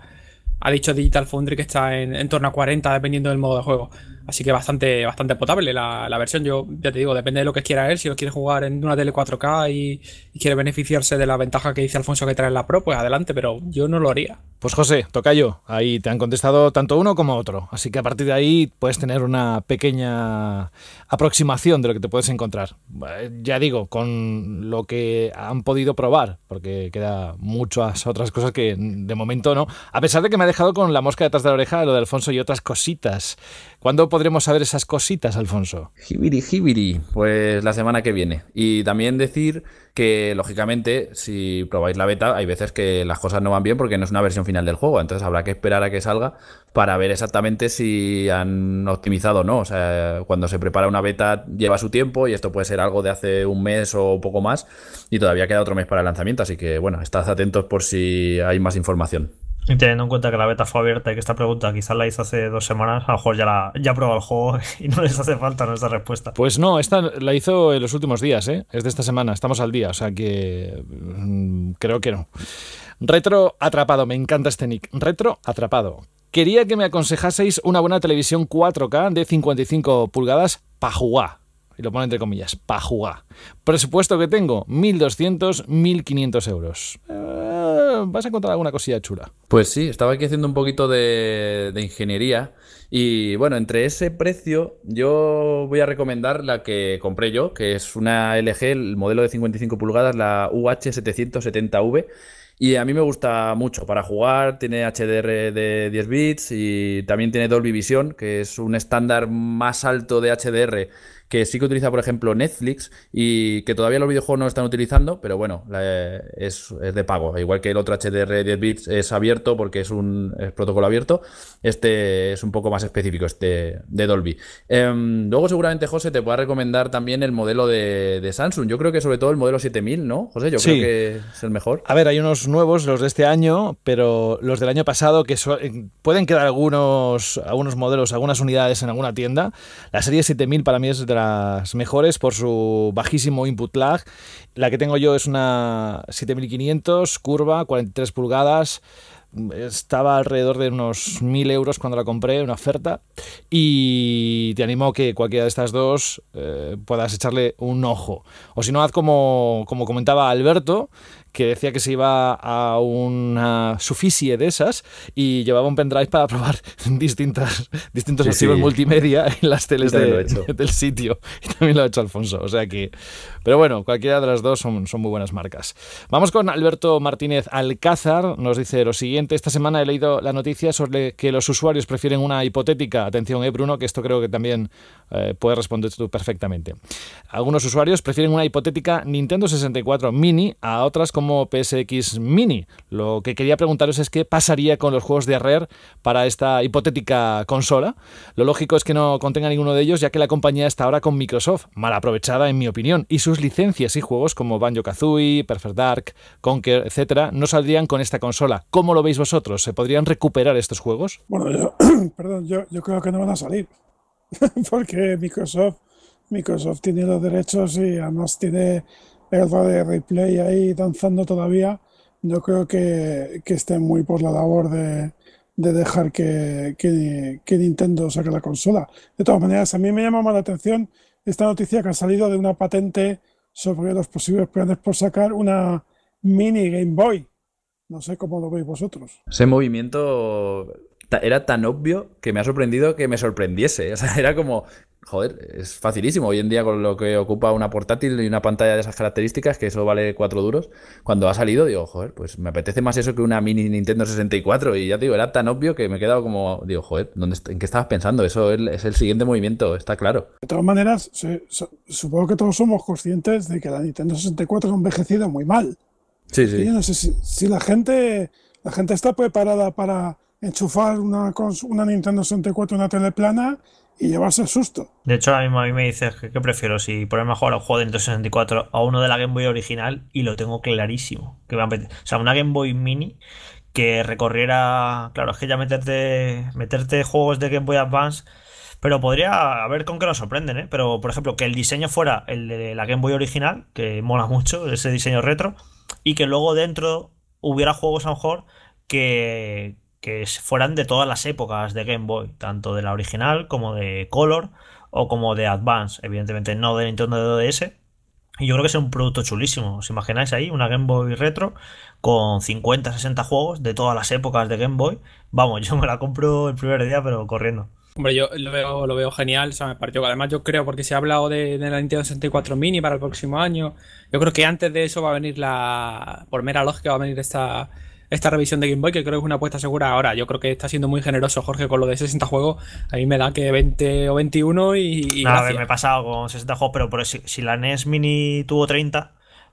ha dicho Digital Foundry que está en, torno a 40 dependiendo del modo de juego. Así que bastante, bastante potable la, versión. Yo ya te digo, depende de lo que quiera él. Si lo quiere jugar en una tele 4K y, quiere beneficiarse de la ventaja que dice Alfonso que trae la Pro, pues adelante, pero yo no lo haría. Pues José, toca yo. ahí te han contestado tanto uno como otro. Así que a partir de ahí puedes tener una pequeña aproximación de lo que te puedes encontrar. Eh, ya digo, con lo que han podido probar, porque queda muchas otras cosas que de momento no. A pesar de que me ha dejado con la mosca detrás de la oreja lo de Alfonso y otras cositas ¿Cuándo podremos saber esas cositas, Alfonso? Jibiri, jibiri, pues la semana que viene. Y también decir que, lógicamente, si probáis la beta, hay veces que las cosas no van bien porque no es una versión final del juego, entonces habrá que esperar a que salga para ver exactamente si han optimizado o no. O sea, cuando se prepara una beta lleva su tiempo y esto puede ser algo de hace un mes o poco más y todavía queda otro mes para el lanzamiento, así que bueno, estad atentos por si hay más información. Y teniendo en cuenta que la beta fue abierta y que esta pregunta quizás la hizo hace dos semanas, a lo mejor ya, la, ya probado el juego y no les hace falta nuestra respuesta. Pues no, esta la hizo en los últimos días, ¿eh? es de esta semana, estamos al día, o sea que mm, creo que no. Retro atrapado, me encanta este nick. Retro atrapado. Quería que me aconsejaseis una buena televisión 4K de 55 pulgadas para jugar. Y lo pongo entre comillas, para jugar. Presupuesto que tengo, 1.200, 1.500 euros. Eh vas a encontrar alguna cosilla chula. Pues sí, estaba aquí haciendo un poquito de, ingeniería. Y bueno, entre ese precio, yo voy a recomendar la que compré yo, que es una LG, el modelo de 55 pulgadas, la UH770V. Y a mí me gusta mucho para jugar, tiene HDR de 10 bits y también tiene Dolby Vision, que es un estándar más alto de HDR que sí que utiliza, por ejemplo, Netflix y que todavía los videojuegos no están utilizando, pero bueno, eh, es, de pago. Igual que el otro HDR 10 bits es abierto porque es un protocolo abierto, este es un poco más específico, este de Dolby. Em, luego seguramente, José, te pueda recomendar también el modelo de, Samsung. Yo creo que sobre todo el modelo 7000, ¿no? José, yo creo que es el mejor. A ver, hay unos nuevos, los de este año, pero los del año pasado que eh, pueden quedar algunos, algunos modelos, algunas unidades en alguna tienda. La serie 7000 para mí es de la mejores por su bajísimo input lag. La que tengo yo es una 7500 curva, 43 pulgadas. Estaba alrededor de unos 1000 euros cuando la compré, una oferta. Y te animo que cualquiera de estas dos eh, puedas echarle un ojo. O si no, haz como, como comentaba Alberto, que decía que se iba a una suficie de esas y llevaba un pendrive para probar distintas, distintos archivos multimedia en las teles del sitio. Y también lo ha hecho Alfonso. O sea que, pero bueno, cualquiera de las dos son, muy buenas marcas. Vamos con Alberto Martínez Alcázar. Nos dice lo siguiente. Esta semana he leído la noticia sobre que los usuarios prefieren una hipotética. Atención, eh, Bruno, que esto creo que también puedes eh, puede responder tú perfectamente. Algunos usuarios prefieren una hipotética Nintendo 64 Mini a otras como PSX Mini. Lo que quería preguntaros es qué pasaría con los juegos de Rare para esta hipotética consola. Lo lógico es que no contenga ninguno de ellos, ya que la compañía está ahora con Microsoft, mal aprovechada en mi opinión, y su licencias y juegos como Banjo Kazooie, Perfect Dark, Conquer, etcétera, no saldrían con esta consola. ¿Cómo lo veis vosotros? ¿Se podrían recuperar estos juegos? Bueno, yo, perdón, yo, creo que no van a salir. Porque Microsoft, Microsoft tiene los derechos y además tiene el de replay ahí danzando todavía. Yo creo que, esté estén muy por la labor de, dejar que, que, que, Nintendo saque la consola. De todas maneras, a mí me llama más la atención esta noticia que ha salido de una patente sobre los posibles planes por sacar una mini Game Boy. No sé cómo lo veis vosotros. Ese movimiento era tan obvio que me ha sorprendido que me sorprendiese. O sea, era como, joder, es facilísimo. Hoy en día con lo que ocupa una portátil y una pantalla de esas características, que eso vale cuatro duros, cuando ha salido digo, joder, pues me apetece más eso que una mini Nintendo 64. Y ya te digo, era tan obvio que me he quedado como, digo, joder, ¿en qué estabas pensando? Eso es, el siguiente movimiento, está claro. De todas maneras, supongo que todos somos conscientes de que la Nintendo 64 ha envejecido muy mal. Sí, sí. yo no sé si, la gente la gente está preparada para enchufar una, una Nintendo 64 una tele plana y llevarse el susto. De hecho, ahora mismo a mí me dices que prefiero, si ponerme a jugar un juego de Nintendo 64 a uno de la Game Boy original y lo tengo clarísimo. Que O sea, una Game Boy Mini que recorriera, claro, es que ya meterte, meterte juegos de Game Boy Advance, pero podría, a ver con qué nos sorprenden, ¿eh? Pero, por ejemplo, que el diseño fuera el de la Game Boy original, que mola mucho, ese diseño retro, y que luego dentro hubiera juegos a lo mejor que, que fueran de todas las épocas de Game Boy, tanto de la original como de Color o como de Advance, evidentemente no de Nintendo DS. Y yo creo que es un producto chulísimo. ¿Os imagináis ahí una Game Boy Retro con 50, 60 juegos de todas las épocas de Game Boy? Vamos, yo me la compro el primer día, pero corriendo. Hombre, yo lo veo, lo veo genial, o me partió. Además, yo creo, porque se ha hablado de, de, la Nintendo 64 Mini para el próximo año. Yo creo que antes de eso va a venir la. Por mera lógica, va a venir esta esta revisión de Game Boy, que creo que es una apuesta segura ahora. Yo creo que está siendo muy generoso Jorge con lo de 60 juegos. A mí me da que 20 o 21 y... a ver, me he pasado con 60 juegos, pero, si, si la NES Mini tuvo 30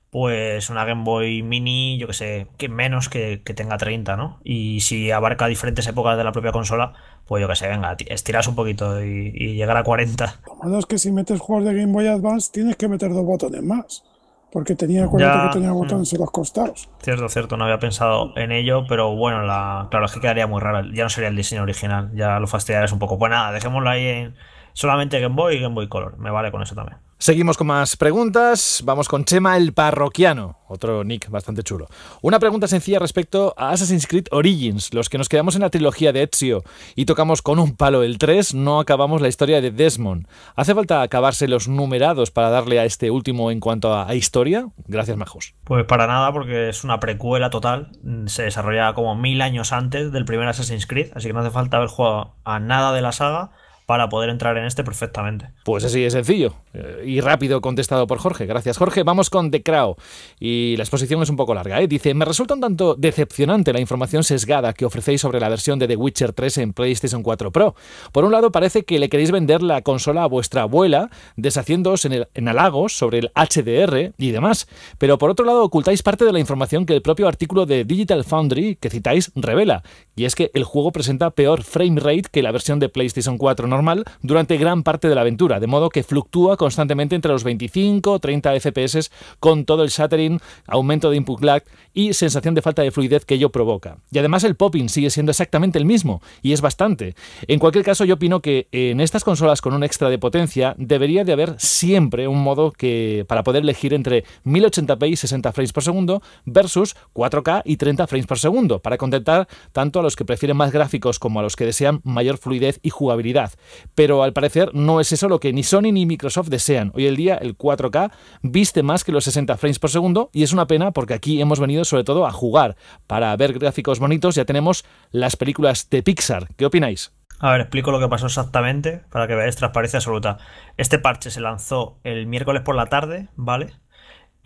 pues una Game Boy Mini, yo que sé, que menos que, tenga 30, ¿no? Y si abarca diferentes épocas de la propia consola, pues yo que sé, venga, estiras un poquito y, y llegar a 40. Lo malo es que si metes juegos de Game Boy Advance tienes que meter dos botones más porque tenía cuenta que tenía botones mm. en los costados. Cierto, cierto, no había pensado en ello, pero bueno, la, claro, es que quedaría muy raro, ya no sería el diseño original, ya lo fastidiarías un poco. Pues nada, dejémoslo ahí en solamente Game Boy y Game Boy Color, me vale con eso también. Seguimos con más preguntas. Vamos con Chema el Parroquiano, otro nick bastante chulo. Una pregunta sencilla respecto a Assassin's Creed Origins. Los que nos quedamos en la trilogía de Ezio y tocamos con un palo el 3, no acabamos la historia de Desmond. ¿Hace falta acabarse los numerados para darle a este último en cuanto a, historia? Gracias, Majos. Pues para nada, porque es una precuela total. Se desarrolla como mil años antes del primer Assassin's Creed, así que no hace falta haber jugado a nada de la saga para poder entrar en este perfectamente. Pues así de sencillo eh, y rápido contestado por Jorge. Gracias, Jorge. Vamos con The Crow. Y la exposición es un poco larga. ¿eh? Dice: Me resulta un tanto decepcionante la información sesgada que ofrecéis sobre la versión de The Witcher 3 en PlayStation 4 Pro. Por un lado, parece que le queréis vender la consola a vuestra abuela, deshaciéndoos en, el, en halagos sobre el HDR y demás. Pero por otro lado, ocultáis parte de la información que el propio artículo de Digital Foundry que citáis revela. Y es que el juego presenta peor frame rate que la versión de PlayStation 4 durante gran parte de la aventura, de modo que fluctúa constantemente entre los 25 o 30 FPS con todo el shattering, aumento de input lag y sensación de falta de fluidez que ello provoca. Y además el popping sigue siendo exactamente el mismo y es bastante. En cualquier caso yo opino que en estas consolas con un extra de potencia debería de haber siempre un modo que para poder elegir entre 1080p y 60 frames por segundo versus 4K y 30 frames por segundo para contentar tanto a los que prefieren más gráficos como a los que desean mayor fluidez y jugabilidad. Pero al parecer no es eso lo que ni Sony ni Microsoft desean. Hoy el día el 4K viste más que los 60 frames por segundo y es una pena porque aquí hemos venido sobre todo a jugar. Para ver gráficos bonitos ya tenemos las películas de Pixar. ¿Qué opináis? A ver, explico lo que pasó exactamente para que veáis transparencia absoluta. Este parche se lanzó el miércoles por la tarde, ¿vale?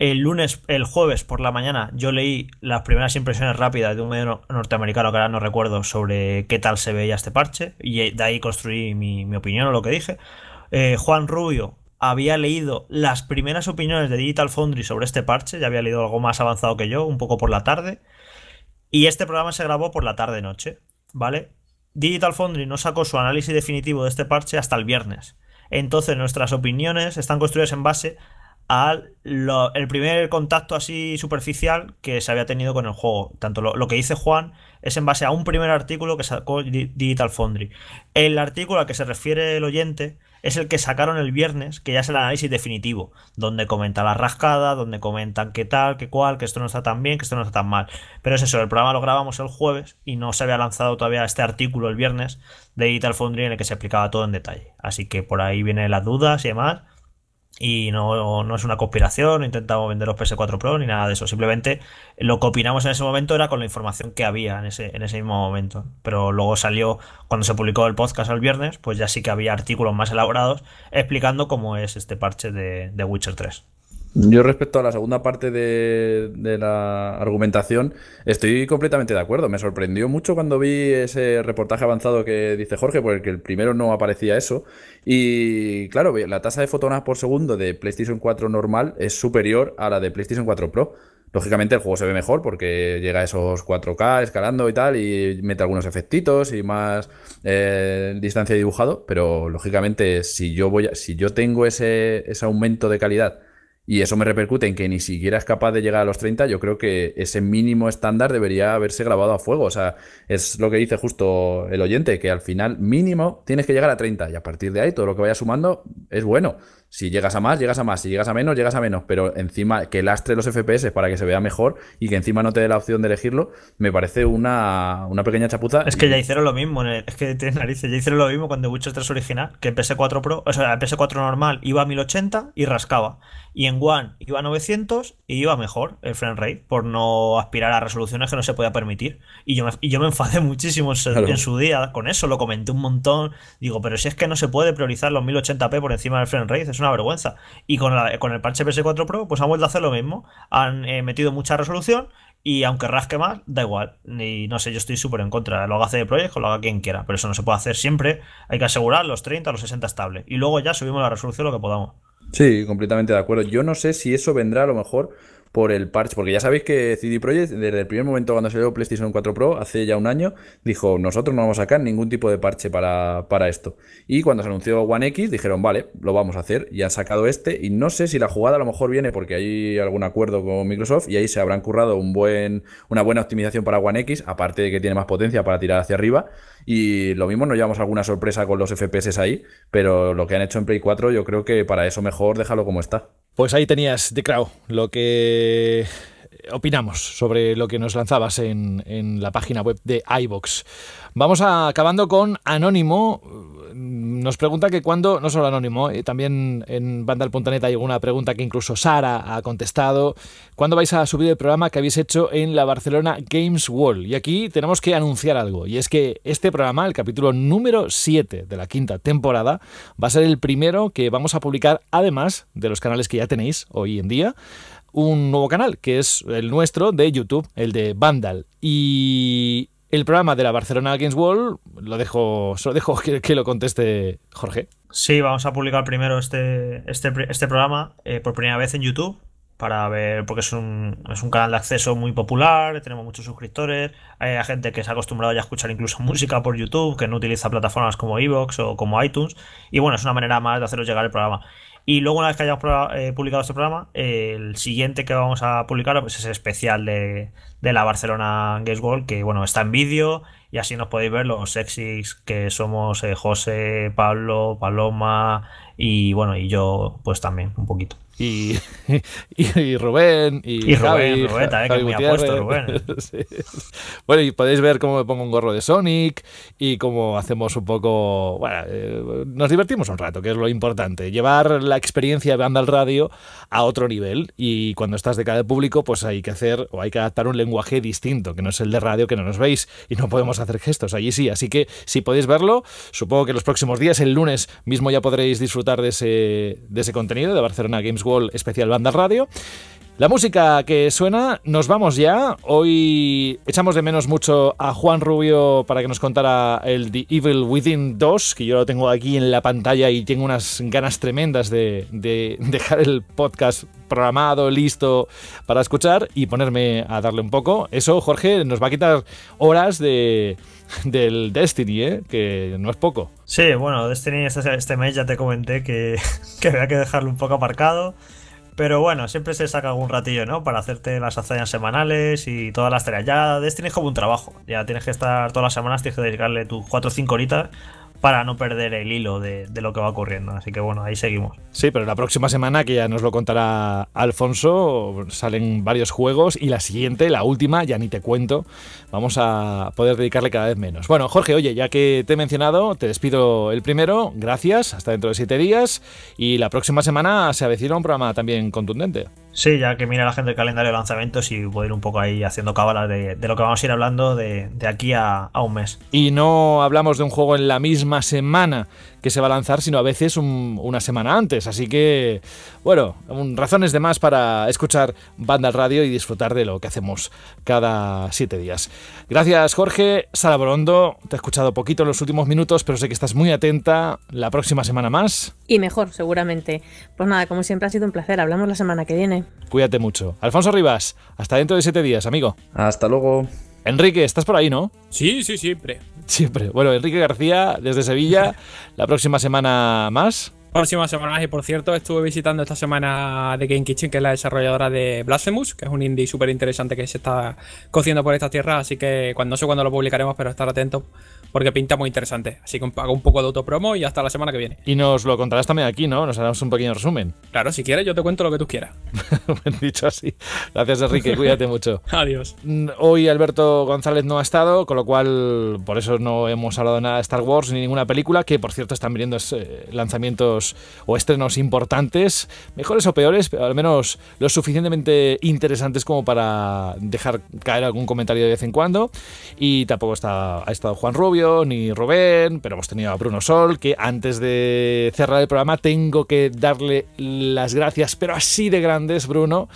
El lunes, el jueves por la mañana, yo leí las primeras impresiones rápidas de un medio norteamericano que ahora no recuerdo sobre qué tal se veía este parche y de ahí construí mi, opinión o lo que dije. Eh, Juan Rubio había leído las primeras opiniones de Digital Foundry sobre este parche, ya había leído algo más avanzado que yo, un poco por la tarde. Y este programa se grabó por la tarde-noche, ¿vale? Digital Foundry no sacó su análisis definitivo de este parche hasta el viernes. Entonces nuestras opiniones están construidas en base al el primer contacto así superficial que se había tenido con el juego. Tanto lo, que dice Juan es en base a un primer artículo que sacó Digital Foundry. El artículo al que se refiere el oyente es el que sacaron el viernes, que ya es el análisis definitivo, donde comenta la rascada, donde comentan que tal, que cual, que esto no está tan bien, que esto no está tan mal. Pero es eso, el programa lo grabamos el jueves y no se había lanzado todavía este artículo el viernes de Digital Foundry en el que se explicaba todo en detalle. Así que por ahí vienen las dudas y demás y no, no, es una conspiración, no intentamos vender los PS4 Pro ni nada de eso. Simplemente lo que opinamos en ese momento era con la información que había en ese, en ese mismo momento. Pero luego salió, cuando se publicó el podcast el viernes, pues ya sí que había artículos más elaborados explicando cómo es este parche de, de Witcher 3. Yo respecto a la segunda parte de, la argumentación, estoy completamente de acuerdo. Me sorprendió mucho cuando vi ese reportaje avanzado que dice Jorge, porque el primero no aparecía eso. Y claro, la tasa de fotonas por segundo de PlayStation 4 normal es superior a la de PlayStation 4 Pro. Lógicamente el juego se ve mejor porque llega a esos 4K escalando y tal, y mete algunos efectitos y más eh, distancia de dibujado, pero lógicamente si yo, voy si yo tengo ese aumento de calidad y eso me repercute en que ni siquiera es capaz de llegar a los 30, yo creo que ese mínimo estándar debería haberse grabado a fuego. O sea, es lo que dice justo el oyente, que al final mínimo tienes que llegar a 30 y a partir de ahí todo lo que vaya sumando es bueno. Si llegas a más, llegas a más. Si llegas a menos, llegas a menos. Pero encima, que lastre los FPS para que se vea mejor y que encima no te dé la opción de elegirlo, me parece una, una pequeña chapuza. Es que ya hicieron lo mismo. es que tiene narices. Ya hicieron lo mismo cuando Witcher 3 original, que el PS4 Pro, o sea, PS4 normal iba a 1080 y rascaba. Y en One iba a 900 y iba mejor el frame rate por no aspirar a resoluciones que no se podía permitir. Y yo me, y enfadé muchísimo en, su día con eso. Lo comenté un montón. Digo, pero si es que no se puede priorizar los 1080p por encima del frame rate. Eso una vergüenza. Y con, la, con el parche PS4 Pro, pues han vuelto a hacer lo mismo. Han eh, metido mucha resolución y aunque rasque más, da igual. Y no sé, yo estoy súper en contra. Lo haga CD Projekt o lo haga quien quiera, pero eso no se puede hacer siempre. Hay que asegurar los 30, los 60 estable. Y luego ya subimos la resolución lo que podamos. Sí, completamente de acuerdo. Yo no sé si eso vendrá a lo mejor por el parche, porque ya sabéis que CD Projekt desde el primer momento cuando salió PlayStation 4 Pro, hace ya un año, dijo, nosotros no vamos a sacar ningún tipo de parche para, esto. Y cuando se anunció One X, dijeron, vale, lo vamos a hacer, y han sacado este, y no sé si la jugada a lo mejor viene porque hay algún acuerdo con Microsoft, y ahí se habrán currado un buen, una buena optimización para One X, aparte de que tiene más potencia para tirar hacia arriba, y lo mismo, no llevamos alguna sorpresa con los FPS ahí, pero lo que han hecho en Play 4 yo creo que para eso mejor déjalo como está. Pues ahí tenías de Crow, lo que opinamos sobre lo que nos lanzabas en, en la página web de iBox. Vamos acabando con Anónimo, nos pregunta que cuando, no solo Anónimo, y eh, también en Vandal.net hay una pregunta que incluso Sara ha contestado. ¿Cuándo vais a subir el programa que habéis hecho en la Barcelona Games World? Y aquí tenemos que anunciar algo, y es que este programa, el capítulo número 7 de la quinta temporada, va a ser el primero que vamos a publicar, además de los canales que ya tenéis hoy en día, un nuevo canal, que es el nuestro de YouTube, el de Vandal. Y el programa de la Barcelona Games World, lo dejo, solo dejo que, lo conteste Jorge. Sí, vamos a publicar primero este, este, este programa eh, por primera vez en YouTube para ver, porque es un, es un canal de acceso muy popular, tenemos muchos suscriptores, hay gente que se ha acostumbrado ya a escuchar incluso música por YouTube, que no utiliza plataformas como Evox o como iTunes, y bueno, es una manera más de haceros llegar el programa. Y luego, una vez que hayamos eh, publicado este programa, el siguiente que vamos a publicar pues, es el especial de, la Barcelona Games World, que bueno, está en vídeo y así nos podéis ver los sexys que somos eh, José, Pablo, Paloma y bueno, y yo pues también un poquito. y, y, Rubén y, Rubén, también, que me ha puesto Rubén. Bueno, y podéis ver cómo me pongo un gorro de Sonic y cómo hacemos un poco, bueno, eh, nos divertimos un rato, que es lo importante, llevar la experiencia de banda al radio a otro nivel y cuando estás de cara al público, pues hay que hacer o hay que adaptar un lenguaje distinto, que no es el de radio que no nos veis y no podemos hacer gestos, allí sí, así que si podéis verlo, supongo que los próximos días, el lunes mismo ya podréis disfrutar de ese, de ese contenido de Barcelona Games especial Banda Radio. La música que suena, nos vamos ya. Hoy echamos de menos mucho a Juan Rubio para que nos contara el The Evil Within 2, que yo lo tengo aquí en la pantalla y tengo unas ganas tremendas de dejar el podcast programado, listo para escuchar y ponerme a darle un poco. Eso, Jorge, nos va a quitar horas de, del Destiny, ¿eh? que no es poco. Sí, bueno, Destiny este, este mes ya te comenté que, que había que dejarlo un poco aparcado. Pero bueno, siempre se saca algún ratillo, ¿no? Para hacerte las hazañas semanales y todas las tareas. Ya Destiny es como un trabajo. Ya tienes que estar todas las semanas, tienes que dedicarle tus 4 o 5 horitas para no perder el hilo de, lo que va ocurriendo. Así que bueno, ahí seguimos. Sí, pero la próxima semana, que ya nos lo contará Alfonso, salen varios juegos y la siguiente, la última, ya ni te cuento, vamos a poder dedicarle cada vez menos. Bueno, Jorge, oye, ya que te he mencionado, te despido el primero, gracias, hasta dentro de siete días y la próxima semana se avecina un programa también contundente. Sí, ya que mira la gente el calendario de lanzamientos y puedo ir un poco ahí haciendo cábala de, lo que vamos a ir hablando de, aquí a, un mes. Y no hablamos de un juego en la misma semana, que se va a lanzar, sino a veces una semana antes. Así que, bueno, razones de más para escuchar Banda Radio y disfrutar de lo que hacemos cada siete días. Gracias, Jorge. Sara Borondo, te he escuchado poquito en los últimos minutos, pero sé que estás muy atenta. La próxima semana más. Y mejor, seguramente. Pues nada, como siempre ha sido un placer. Hablamos la semana que viene. Cuídate mucho. Alfonso Rivas, hasta dentro de siete días, amigo. Hasta luego. Enrique, ¿estás por ahí, no? Sí, sí, siempre. Siempre. Bueno, Enrique García, desde Sevilla, la próxima semana más. Próxima semana más, y por cierto, estuve visitando esta semana The Game Kitchen, que es la desarrolladora de Blasphemous, que es un indie súper interesante que se está cociendo por estas tierras, así que cuando, no sé cuándo lo publicaremos, pero estar atento porque pinta muy interesante. Así que hago un poco de autopromo y hasta la semana que viene. Y nos lo contarás también aquí, ¿no? Nos haremos un pequeño resumen. Claro, si quieres, yo te cuento lo que tú quieras. Dicho así. Gracias, Enrique. Cuídate mucho. Adiós. Mm, hoy Alberto González no ha estado, con lo cual por eso no hemos hablado nada de Star Wars ni ninguna película, que por cierto están viniendo eh, lanzamientos o estrenos importantes, mejores o peores, pero al menos lo suficientemente interesantes como para dejar caer algún comentario de vez en cuando. Y tampoco está, ha estado Juan Rubio ni Rubén, pero hemos tenido a Bruno Sol, que antes de cerrar el programa tengo que darle las gracias, pero así de grandes, Bruno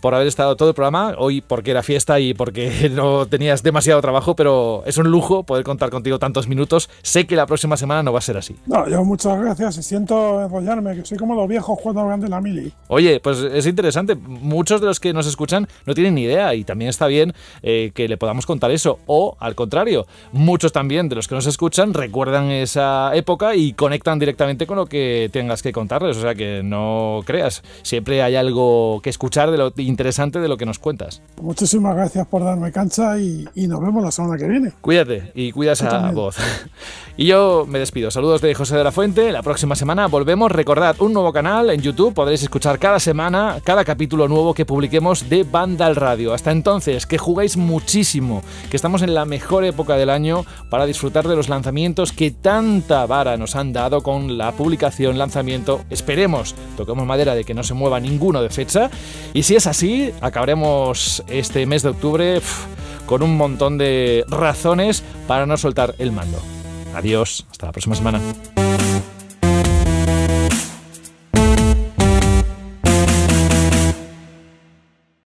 por haber estado todo el programa. Hoy porque era fiesta y porque no tenías demasiado trabajo, pero es un lujo poder contar contigo tantos minutos. Sé que la próxima semana no va a ser así. No, yo muchas gracias y siento enrollarme, que soy como los viejos cuando hablan de la mili. Oye, pues es interesante. Muchos de los que nos escuchan no tienen ni idea y también está bien eh, que le podamos contar eso. O al contrario, muchos también de los que nos escuchan recuerdan esa época y conectan directamente con lo que tengas que contarles. O sea que no creas, siempre hay algo que escuchar de lo interesante de lo que nos cuentas. Muchísimas gracias por darme cancha y, nos vemos la semana que viene. Cuídate y cuida esa voz. Y yo me despido. Saludos de José de la Fuente. La próxima semana volvemos. Recordad un nuevo canal en YouTube. Podréis escuchar cada semana cada capítulo nuevo que publiquemos de Banda al Radio. Hasta entonces, que jugáis muchísimo, que estamos en la mejor época del año para disfrutar de los lanzamientos que tanta vara nos han dado con la publicación, lanzamiento. Esperemos, toquemos madera de que no se mueva ninguno de fecha. Y si es así, acabaremos este mes de octubre con un montón de razones para no soltar el mando. Adiós, hasta la próxima semana.